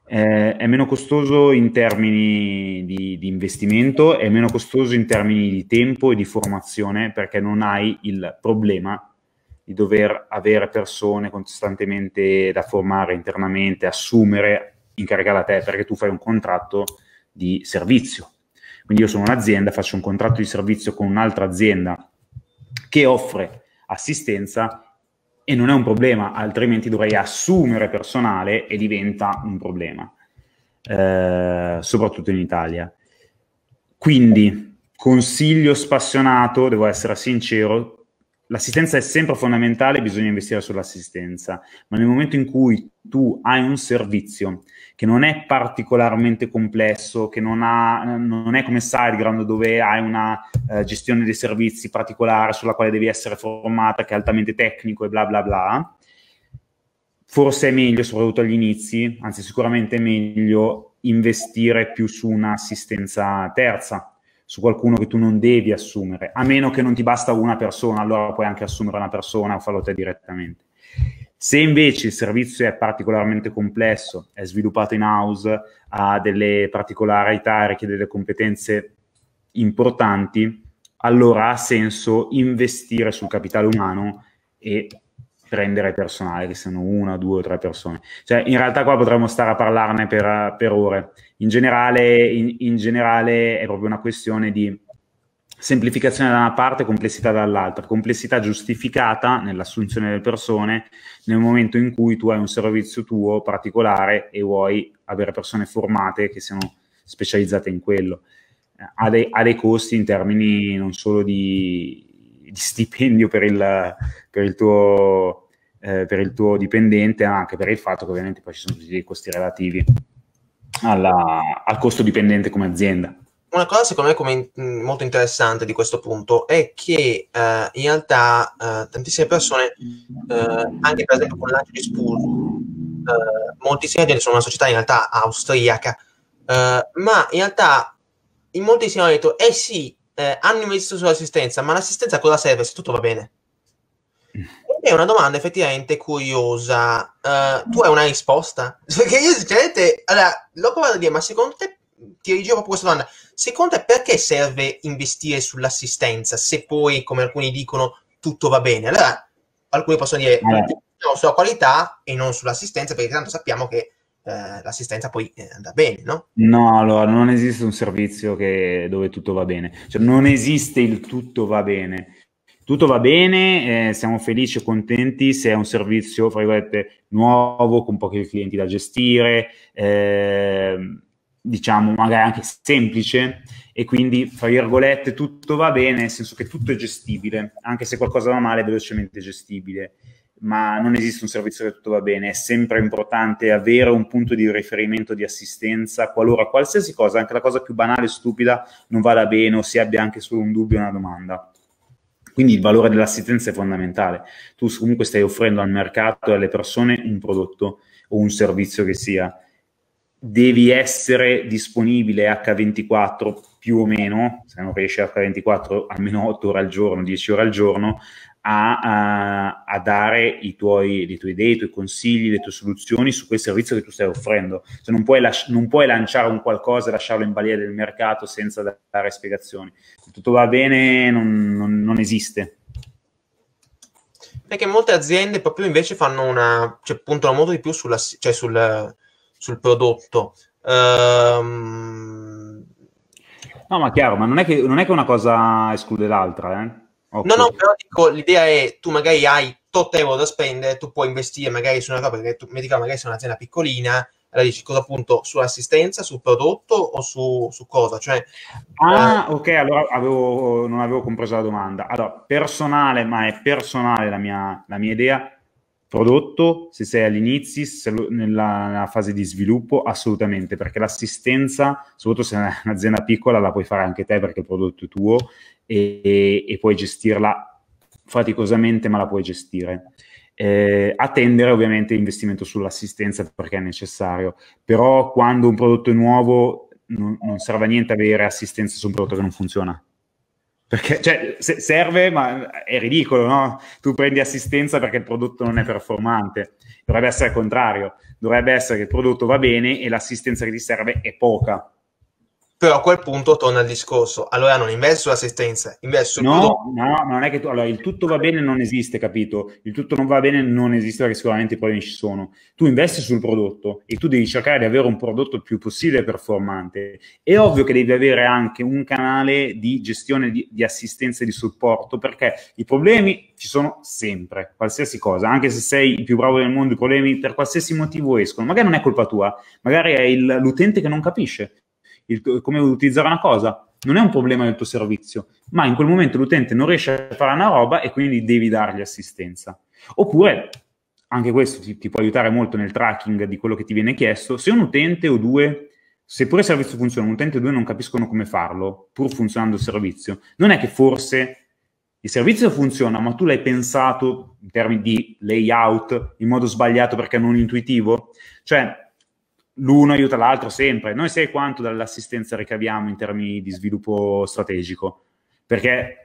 eh, è meno costoso in termini di, di, investimento, è meno costoso in termini di tempo e di formazione perché non hai il problema di dover avere persone costantemente da formare internamente, assumere, incaricare a te perché tu fai un contratto di servizio. Quindi io sono un'azienda, faccio un contratto di servizio con un'altra azienda che offre assistenza e non è un problema, altrimenti dovrei assumere personale e diventa un problema, eh, soprattutto in Italia. Quindi, consiglio spassionato, devo essere sincero, l'assistenza è sempre fondamentale, bisogna investire sull'assistenza, ma nel momento in cui tu hai un servizio che non è particolarmente complesso, che non, ha, non è come SideGround dove hai una eh, gestione dei servizi particolare sulla quale devi essere formata, che è altamente tecnico e bla bla bla. Forse è meglio, soprattutto agli inizi, anzi sicuramente è meglio investire più su un'assistenza terza, su qualcuno che tu non devi assumere, a meno che non ti basta una persona, allora puoi anche assumere una persona o farlo te direttamente. Se invece il servizio è particolarmente complesso, è sviluppato in house, ha delle particolarità, richiede delle competenze importanti, allora ha senso investire sul capitale umano e prendere personale, che siano una, due o tre persone. Cioè, in realtà qua potremmo stare a parlarne per, per ore. In generale, in, in generale è proprio una questione di semplificazione da una parte, complessità dall'altra, complessità giustificata nell'assunzione delle persone nel momento in cui tu hai un servizio tuo particolare e vuoi avere persone formate che siano specializzate in quello. Ha dei, ha dei costi in termini non solo di, di stipendio per il, per il tuo eh, per il tuo dipendente, ma anche per il fatto che ovviamente poi ci sono tutti dei costi relativi alla, al costo dipendente come azienda una cosa secondo me come in- molto interessante di questo punto è che eh, in realtà eh, tantissime persone, eh, anche per esempio con l'Acio di Spur, eh, moltissime gente sono una società in realtà austriaca, eh, ma in realtà in molti si hanno detto, eh sì, eh, hanno investito sull'assistenza, ma l'assistenza a cosa serve se tutto va bene? È una domanda effettivamente curiosa. Uh, tu hai una risposta? <laughs> Perché io sinceramente, allora, l'ho vado a dire, ma secondo te ti rigevo proprio questa domanda. Secondo, perché serve investire sull'assistenza se poi, come alcuni dicono, tutto va bene. Allora, alcuni possono dire eh. investiamo sulla qualità e non sull'assistenza perché tanto sappiamo che eh, l'assistenza poi eh, andrà bene, no? No, allora, non esiste un servizio che, dove tutto va bene. Cioè, non esiste il tutto va bene tutto va bene, eh, siamo felici e contenti se è un servizio, fra nuovo, con pochi clienti da gestire, eh, diciamo, magari anche semplice e quindi, fra virgolette, tutto va bene, nel senso che tutto è gestibile, anche se qualcosa va male è velocemente gestibile, ma non esiste un servizio che tutto va bene, è sempre importante avere un punto di riferimento di assistenza qualora qualsiasi cosa, anche la cosa più banale e stupida, non vada bene o si abbia anche solo un dubbio una domanda. Quindi il valore dell'assistenza è fondamentale. Tu comunque stai offrendo al mercato e alle persone un prodotto o un servizio che sia devi essere disponibile H24 più o meno, se non riesci H24 almeno 8 ore al giorno, 10 ore al giorno, a, a, a dare i tuoi, le tue idee, i tuoi consigli, le tue soluzioni su quel servizio che tu stai offrendo. Cioè non, puoi lasci- non puoi lanciare un qualcosa e lasciarlo in balia del mercato senza dare spiegazioni. Se tutto va bene, non, non, non esiste perché molte aziende proprio invece fanno una cioè puntano molto di più sulla, cioè sul, sul prodotto. Um... No, ma chiaro, ma non è che, non è che una cosa esclude l'altra, eh? No, no, però dico, l'idea è tu magari hai tot euro da spendere, tu puoi investire magari su una roba, perché tu mi dico magari sei un'azienda piccolina, allora dici cosa appunto sull'assistenza, sul prodotto o su, su cosa? Cioè, ah, eh... ok, allora avevo, non avevo compreso la domanda. Allora, personale, ma è personale la mia, la mia idea, prodotto, se sei all'inizio, se nella, nella, fase di sviluppo, assolutamente, perché l'assistenza, soprattutto se è un'azienda piccola, la puoi fare anche te perché il prodotto è tuo e, e puoi gestirla faticosamente, ma la puoi gestire. Eh, attendere ovviamente l'investimento sull'assistenza perché è necessario, però quando un prodotto è nuovo non, non serve a niente avere assistenza su un prodotto che non funziona. Perché cioè, se serve, ma è ridicolo, no? Tu prendi assistenza perché il prodotto non è mm. performante. Dovrebbe essere il contrario. Dovrebbe essere che il prodotto va bene e l'assistenza che ti serve è poca. Però a quel punto torna il discorso. Allora non investo l'assistenza, investo il no, prodotto. No, non è che tu, allora, il tutto va bene non esiste, capito? Il tutto non va bene non esiste perché sicuramente i problemi ci sono. Tu investi sul prodotto e tu devi cercare di avere un prodotto il più possibile performante. È ovvio che devi avere anche un canale di gestione di, di assistenza e di supporto perché i problemi ci sono sempre, qualsiasi cosa, anche se sei il più bravo del mondo, i problemi per qualsiasi motivo escono. Magari non è colpa tua, magari è il, l'utente che non capisce il, come utilizzare una cosa, non è un problema del tuo servizio, ma in quel momento l'utente non riesce a fare una roba e quindi devi dargli assistenza. Oppure, anche questo ti, ti può aiutare molto nel tracking di quello che ti viene chiesto, se un utente o due seppure il servizio funziona, un utente o due non capiscono come farlo, pur funzionando il servizio, non è che forse il servizio funziona, ma tu l'hai pensato in termini di layout in modo sbagliato perché non intuitivo? Cioè, l'uno aiuta l'altro sempre. Noi sai quanto dall'assistenza ricaviamo in termini di sviluppo strategico? Perché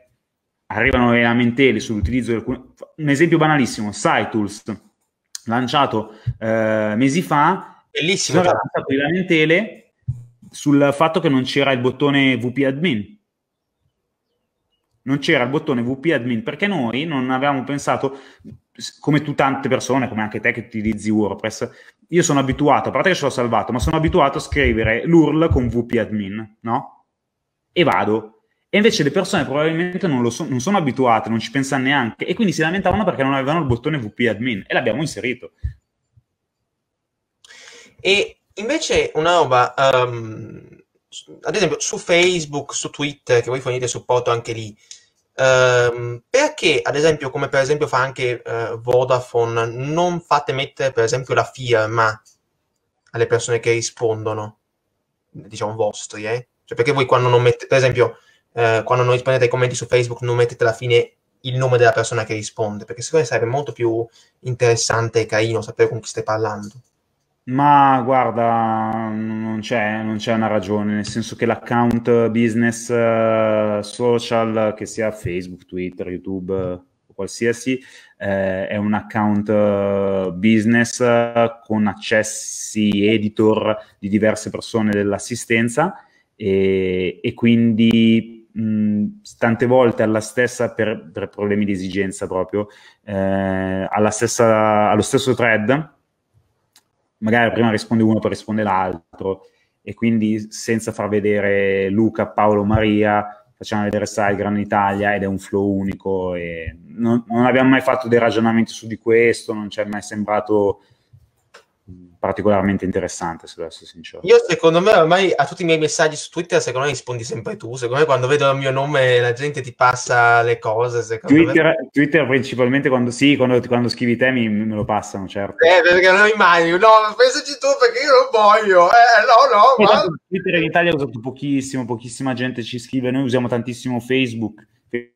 arrivano le lamentele sull'utilizzo di alcune... Un esempio banalissimo, SciTools, lanciato eh, mesi fa, Bellissimo, sono lanciato le lamentele sul fatto che non c'era il bottone VP Admin non c'era il bottone VP admin perché noi non avevamo pensato, come tu tante persone, come anche te che utilizzi WordPress, io sono abituato, a parte che ce l'ho salvato, ma sono abituato a scrivere l'URL con VP admin, no? E vado. E invece le persone probabilmente non, so, non sono abituate, non ci pensano neanche, e quindi si lamentavano perché non avevano il bottone VP admin e l'abbiamo inserito. E invece una roba, um, ad esempio su Facebook, su Twitter, che voi fornite supporto anche lì, Ehm, perché, ad esempio, come per esempio fa anche eh, Vodafone, non fate mettere per esempio la firma alle persone che rispondono, diciamo vostri, eh? Cioè, perché voi quando non mettete, per esempio, eh, quando non rispondete ai commenti su Facebook, non mettete alla fine il nome della persona che risponde, perché secondo me sarebbe molto più interessante e carino sapere con chi stai parlando. Ma guarda, non c'è, non c'è, una ragione, nel senso che l'account business eh, social, che sia Facebook, Twitter, YouTube eh, o qualsiasi, uh, è un account business con accessi editor di diverse persone dell'assistenza e, e quindi mh, tante volte alla stessa, per, per problemi di esigenza proprio, alla stessa, allo stesso thread magari prima risponde uno, poi risponde l'altro, e quindi senza far vedere Luca, Paolo, Maria, facciamo vedere sai Gran Italia ed è un flow unico. Non, non, abbiamo mai fatto dei ragionamenti su di questo, non ci è mai sembrato particolarmente interessante, se devo essere sincero. Io secondo me ormai a tutti i miei messaggi su Twitter, secondo me rispondi sempre tu, secondo me quando vedo il mio nome la gente ti passa le cose. Twitter, me... Twitter, principalmente quando sì, quando, quando scrivi te mi, me lo passano, certo. Eh, perché non immagino, no, pensaci tu perché io non voglio, eh, no, no. Ma... Twitter in Italia è usato pochissimo, pochissima gente ci scrive, noi usiamo tantissimo Facebook,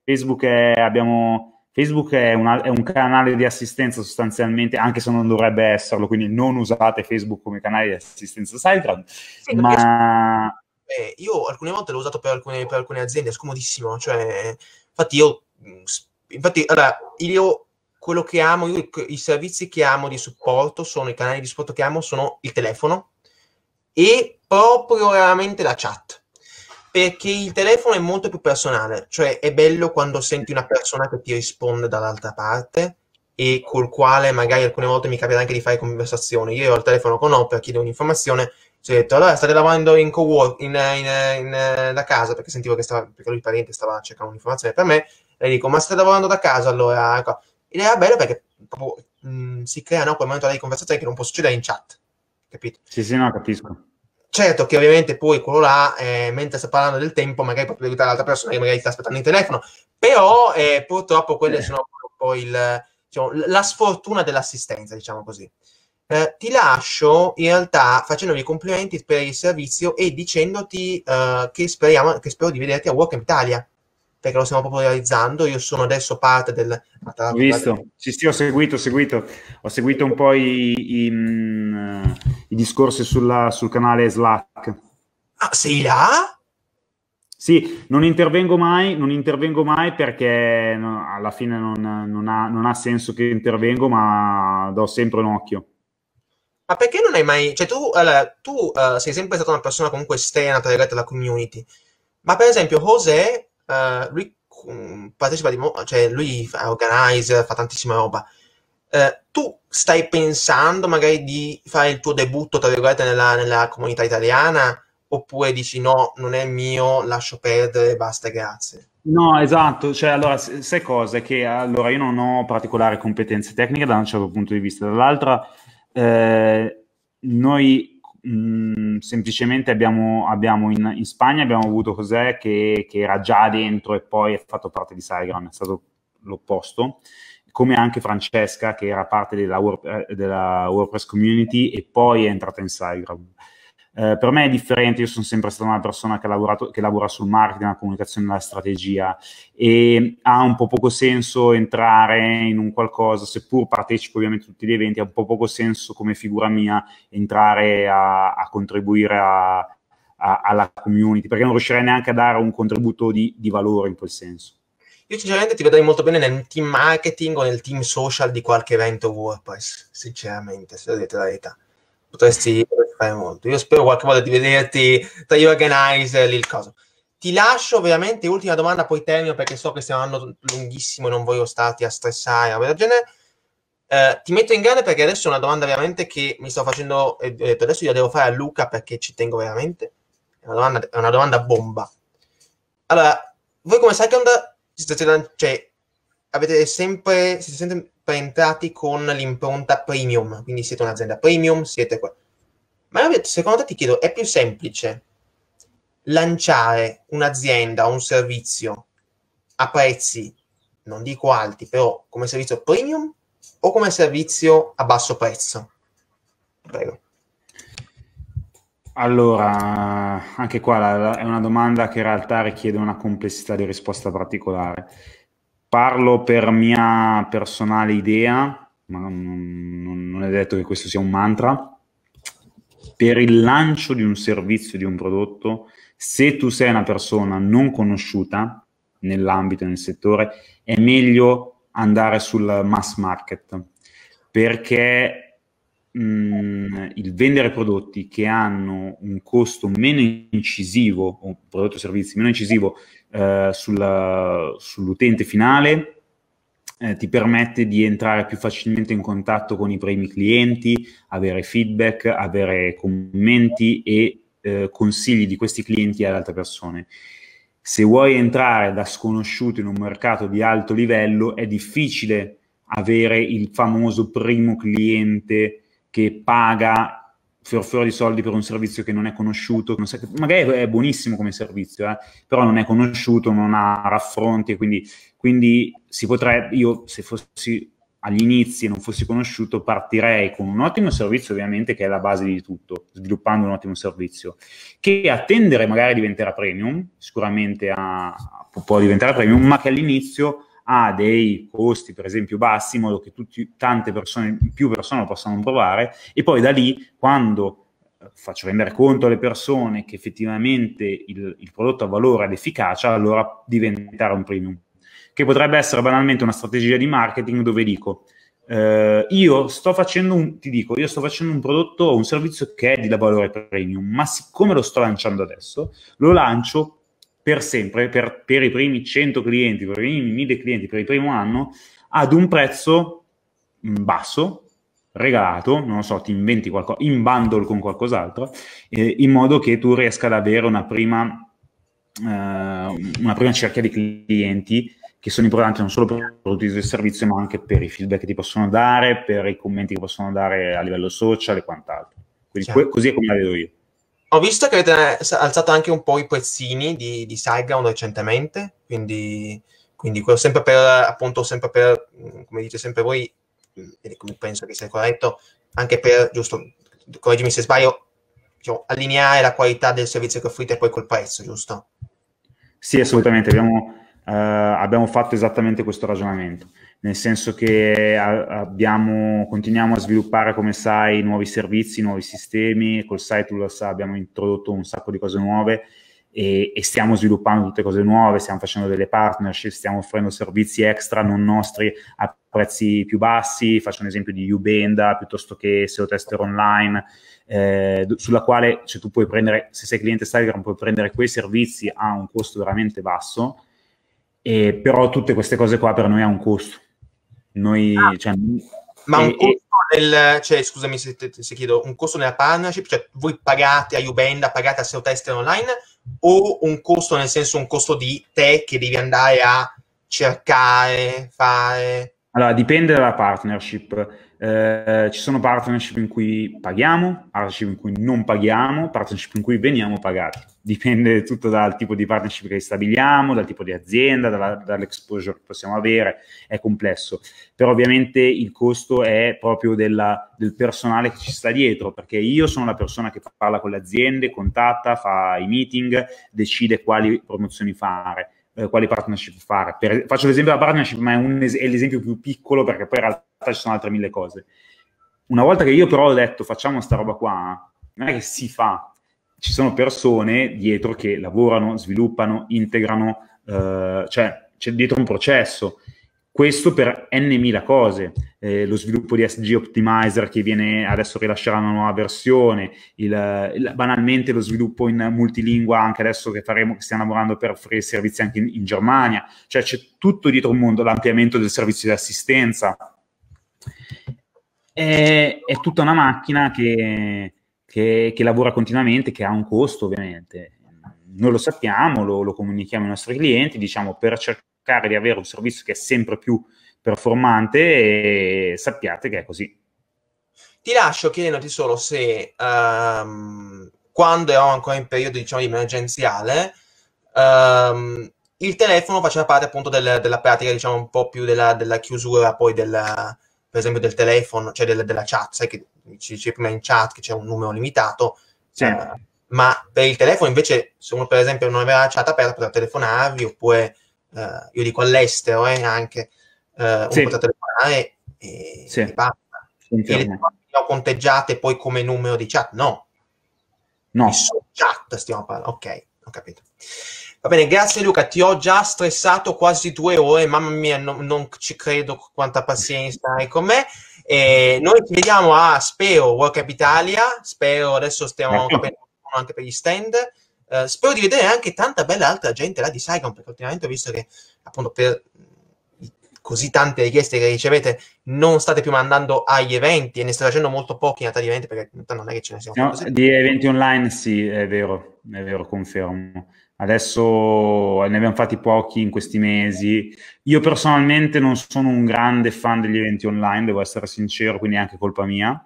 Facebook è, abbiamo Facebook è, una, è, un canale di assistenza sostanzialmente, anche se non dovrebbe esserlo, quindi non usate Facebook come canale di assistenza SiteGround, sì, ma... Eh, io alcune volte l'ho usato per alcune, per alcune aziende, è scomodissimo, cioè, infatti io, infatti, allora, io quello che amo, io, i servizi che amo di supporto sono, i canali di supporto che amo sono il telefono e proprio raramente la chat perché il telefono è molto più personale, cioè è bello quando senti una persona che ti risponde dall'altra parte e col quale magari alcune volte mi capita anche di fare conversazioni. Io ho il telefono con Opera, chiedo un'informazione, ci ho detto allora state lavorando in, co-work, in, in, in da casa perché sentivo che stava, perché lui parente stava cercando un'informazione per me, e dico ma state lavorando da casa allora? Ed era bello perché proprio, mh, si crea no, quel momento di conversazione che non può succedere in chat, capito? Sì, sì, no, capisco. Certo che ovviamente poi quello là, eh, mentre sta parlando del tempo, magari può aiutare l'altra persona che magari sta aspettando il telefono, però eh, purtroppo quelle sono un po' il, diciamo, la sfortuna dell'assistenza, diciamo così. Eh, ti lascio in realtà facendovi i complimenti per il servizio e dicendoti eh, che, speriamo, che spero di vederti a Work in Italia perché lo stiamo proprio realizzando. Io sono adesso parte del. Ho visto, sì, sì, ho seguito, ho seguito, ho seguito un po' i, i, mm, i discorsi sulla, sul canale Slack. Ah, sei là? Sì, non intervengo mai, non intervengo mai perché no, alla fine non, non, ha, non, ha, senso che intervengo, ma do sempre un occhio. Ma perché non hai mai... Cioè tu, allora, tu uh, sei sempre stata una persona comunque esterna, tra virgolette, alla community. Ma per esempio José, uh, lui um, partecipa di... Mo- cioè lui organizza, fa tantissima roba. Uh, tu stai pensando magari di fare il tuo debutto, tra virgolette, nella, nella comunità italiana? Oppure dici no, non è mio, lascio perdere, basta, grazie? No, esatto, cioè allora sai cosa? Che allora io non ho particolari competenze tecniche da un certo punto di vista, dall'altra eh, noi mh, mm, semplicemente abbiamo, abbiamo in, in, Spagna abbiamo avuto cos'è che, che, era già dentro e poi è fatto parte di Saigon, è stato l'opposto come anche Francesca che era parte della, Word, eh, della WordPress community e poi è entrata in SiteGround. Eh, per me è differente, io sono sempre stata una persona che, lavorato, che lavora sul marketing, la comunicazione, e la strategia e ha un po' poco senso entrare in un qualcosa, seppur partecipo ovviamente a tutti gli eventi, ha un po' poco senso come figura mia entrare a, a contribuire a, a, alla community, perché non riuscirei neanche a dare un contributo di, di valore in quel senso. Io sinceramente ti vedrei molto bene nel team marketing o nel team social di qualche evento WordPress, sinceramente, se lo dite la verità. Potresti fare molto. Io spero qualche modo di vederti tra gli organizer lì il coso. Ti lascio veramente ultima domanda, poi termino perché so che stiamo andando lunghissimo e non voglio starti a stressare, roba eh, ti metto in grande perché adesso è una domanda veramente che mi sto facendo, eh, adesso io la devo fare a Luca perché ci tengo veramente. È una domanda, è una domanda bomba. Allora, voi come second situazione, cioè, avete sempre, siete sempre entrati con l'impronta premium, quindi siete un'azienda premium, siete qua. Ma secondo te ti chiedo, è più semplice lanciare un'azienda o un servizio a prezzi, non dico alti, però come servizio premium o come servizio a basso prezzo? Prego. Allora, anche qua la, la, è una domanda che in realtà richiede una complessità di risposta particolare. Parlo per mia personale idea, ma non, non è detto che questo sia un mantra. Per il lancio di un servizio, di un prodotto, se tu sei una persona non conosciuta nell'ambito, nel settore, è meglio andare sul mass market perché mh, mm, il vendere prodotti che hanno un costo meno incisivo, un prodotto o servizi meno incisivo eh, sulla, sull'utente finale, eh, ti permette di entrare più facilmente in contatto con i primi clienti, avere feedback, avere commenti e eh, consigli di questi clienti ad altre persone. Se vuoi entrare da sconosciuto in un mercato di alto livello, è difficile avere il famoso primo cliente che paga fior di soldi per un servizio che non è conosciuto, non sa, magari è buonissimo come servizio, eh, però non è conosciuto, non ha raffronti, quindi, quindi si potrebbe, io se fossi agli inizi e non fossi conosciuto, partirei con un ottimo servizio, ovviamente, che è la base di tutto, sviluppando un ottimo servizio, che attendere magari diventerà premium, sicuramente a, può diventare premium, ma che all'inizio ha dei costi per esempio bassi in modo che tutti, tante persone, più persone lo possano provare e poi da lì quando eh, faccio rendere conto alle persone che effettivamente il, il prodotto ha valore ed efficacia, allora diventare un premium. Che potrebbe essere banalmente una strategia di marketing dove dico, eh, io sto facendo un, ti dico, io sto facendo un prodotto o un servizio che è di valore premium, ma siccome lo sto lanciando adesso, lo lancio per sempre, per, per i primi 100 clienti, per i primi 1000 clienti, per il primo anno, ad un prezzo mm, basso, regalato, non lo so, ti inventi qualcosa, in bundle con qualcos'altro, eh, in modo che tu riesca ad avere una prima, eh, una prima cerchia di clienti che sono importanti non solo per l'utilizzo del servizio, ma anche per i feedback che ti possono dare, per i commenti che possono dare a livello social e quant'altro. Quindi certo. que- così è come la vedo io. Ho visto che avete alzato anche un po' i pezzini di, di Saigon recentemente, quindi, quindi sempre per, appunto, sempre per, come dite sempre voi, e come penso che sia corretto, anche per, giusto, correggimi se sbaglio, diciamo, allineare la qualità del servizio che offrite poi col prezzo, giusto? Sì, assolutamente, abbiamo, eh, abbiamo fatto esattamente questo ragionamento nel senso che abbiamo, continuiamo a sviluppare, come sai, nuovi servizi, nuovi sistemi, col site lo sa, abbiamo introdotto un sacco di cose nuove e, e, stiamo sviluppando tutte cose nuove, stiamo facendo delle partnership, stiamo offrendo servizi extra non nostri a prezzi più bassi, faccio un esempio di Ubenda piuttosto che SEO Tester Online, eh, sulla quale cioè, tu puoi prendere, se sei cliente Instagram puoi prendere quei servizi a un costo veramente basso, e, però tutte queste cose qua per noi hanno un costo noi, ah, cioè, ma un costo nel, cioè, scusami se, se, chiedo, un costo nella partnership, cioè voi pagate a Ubenda, pagate a SEO Tester Online o un costo nel senso un costo di te che devi andare a cercare, fare? Allora, dipende dalla partnership. Eh, ci sono partnership in cui paghiamo, partnership in cui non paghiamo, partnership in cui veniamo pagati. Dipende tutto dal tipo di partnership che stabiliamo, dal tipo di azienda, dalla, dall'exposure che possiamo avere, è complesso. Però ovviamente il costo è proprio della, del personale che ci sta dietro, perché io sono la persona che parla con le aziende, contatta, fa i meeting, decide quali promozioni fare. Eh, quali partnership fare. Per, faccio l'esempio della partnership, ma è, un, è l'esempio più piccolo perché poi in realtà ci sono altre mille cose. Una volta che io però ho detto facciamo sta roba qua, non è che si fa, ci sono persone dietro che lavorano, sviluppano, integrano, eh, cioè c'è dietro un processo. Questo per n mila cose, eh, lo sviluppo di SG Optimizer che viene adesso rilascerà una nuova versione, il, il, banalmente lo sviluppo in multilingua anche adesso che, faremo, stiamo lavorando per offrire servizi anche in, in Germania, cioè c'è tutto dietro un mondo, l'ampliamento del servizio di assistenza, è, è tutta una macchina che, che, che, lavora continuamente, che ha un costo ovviamente. Noi lo sappiamo, lo, lo comunichiamo ai nostri clienti, diciamo per cercare di avere un servizio che è sempre più performante e eh, sappiate che è così. Ti lascio chiedendoti solo se um, quando ero ancora in periodo diciamo emergenziale um, il telefono faceva parte appunto del, della pratica diciamo un po' più della, della chiusura poi della, per esempio del telefono, cioè della, della chat, sai che ci dice prima in chat che c'è un numero limitato, sì. eh, ma per il telefono invece se uno per esempio non aveva la chat aperta poteva telefonarvi oppure eh, io dico all'estero eh, anche, eh, sì. poteva telefonare e, sì. e basta. E le conteggiate poi come numero di chat? No. No. Di chat stiamo parlando. Ok, ho capito. Va bene, grazie Luca, ti ho già stressato quasi due ore, mamma mia, no, non ci credo quanta pazienza hai con me. E noi ci vediamo a, spero, Workup Italia, spero adesso stiamo ecco. anche per gli stand. Uh, spero di vedere anche tanta bella altra gente là di Saigon, perché ultimamente ho visto che appunto per così tante richieste che ricevete non state più mandando agli eventi e ne state facendo molto pochi in realtà di eventi perché non è che ce ne siamo. No, di eventi online sì, è vero, è vero, confermo. Adesso ne abbiamo fatti pochi in questi mesi. Io personalmente non sono un grande fan degli eventi online, devo essere sincero, quindi è anche colpa mia.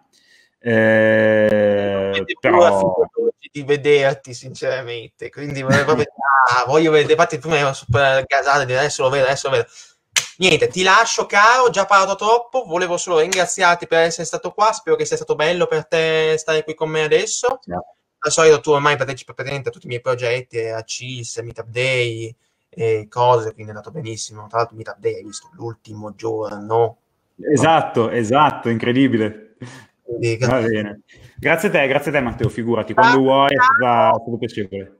Eh, però di vederti sinceramente quindi ah, voglio vedere infatti tu mi ero super gasato adesso lo vedo adesso lo vedo niente ti lascio caro già parlato troppo volevo solo ringraziarti per essere stato qua spero che sia stato bello per te stare qui con me adesso yeah al solito tu ormai partecipi praticamente a tutti i miei progetti, eh, a CIS, Meetup Day e cose, quindi è andato benissimo. Tra l'altro Meetup Day hai visto l'ultimo giorno. Esatto, no? esatto, incredibile. Quindi, grazie. grazie a te, grazie a te Matteo, figurati, quando ah, vuoi ah, è stato piacevole.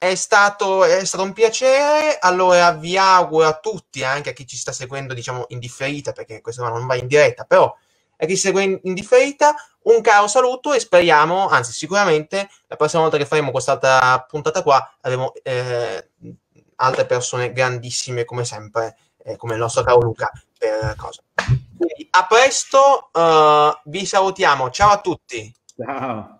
È stato, è stato, un piacere. Allora, vi auguro a tutti, anche a chi ci sta seguendo, diciamo, in differita, perché questa non va in diretta, però chi segue in differita. Un caro saluto e speriamo, anzi sicuramente, la prossima volta che faremo questa puntata qua avremo eh, altre persone grandissime come sempre, eh, come il nostro caro Luca, per cosa. Quindi, a presto, uh, vi salutiamo, ciao a tutti. Ciao.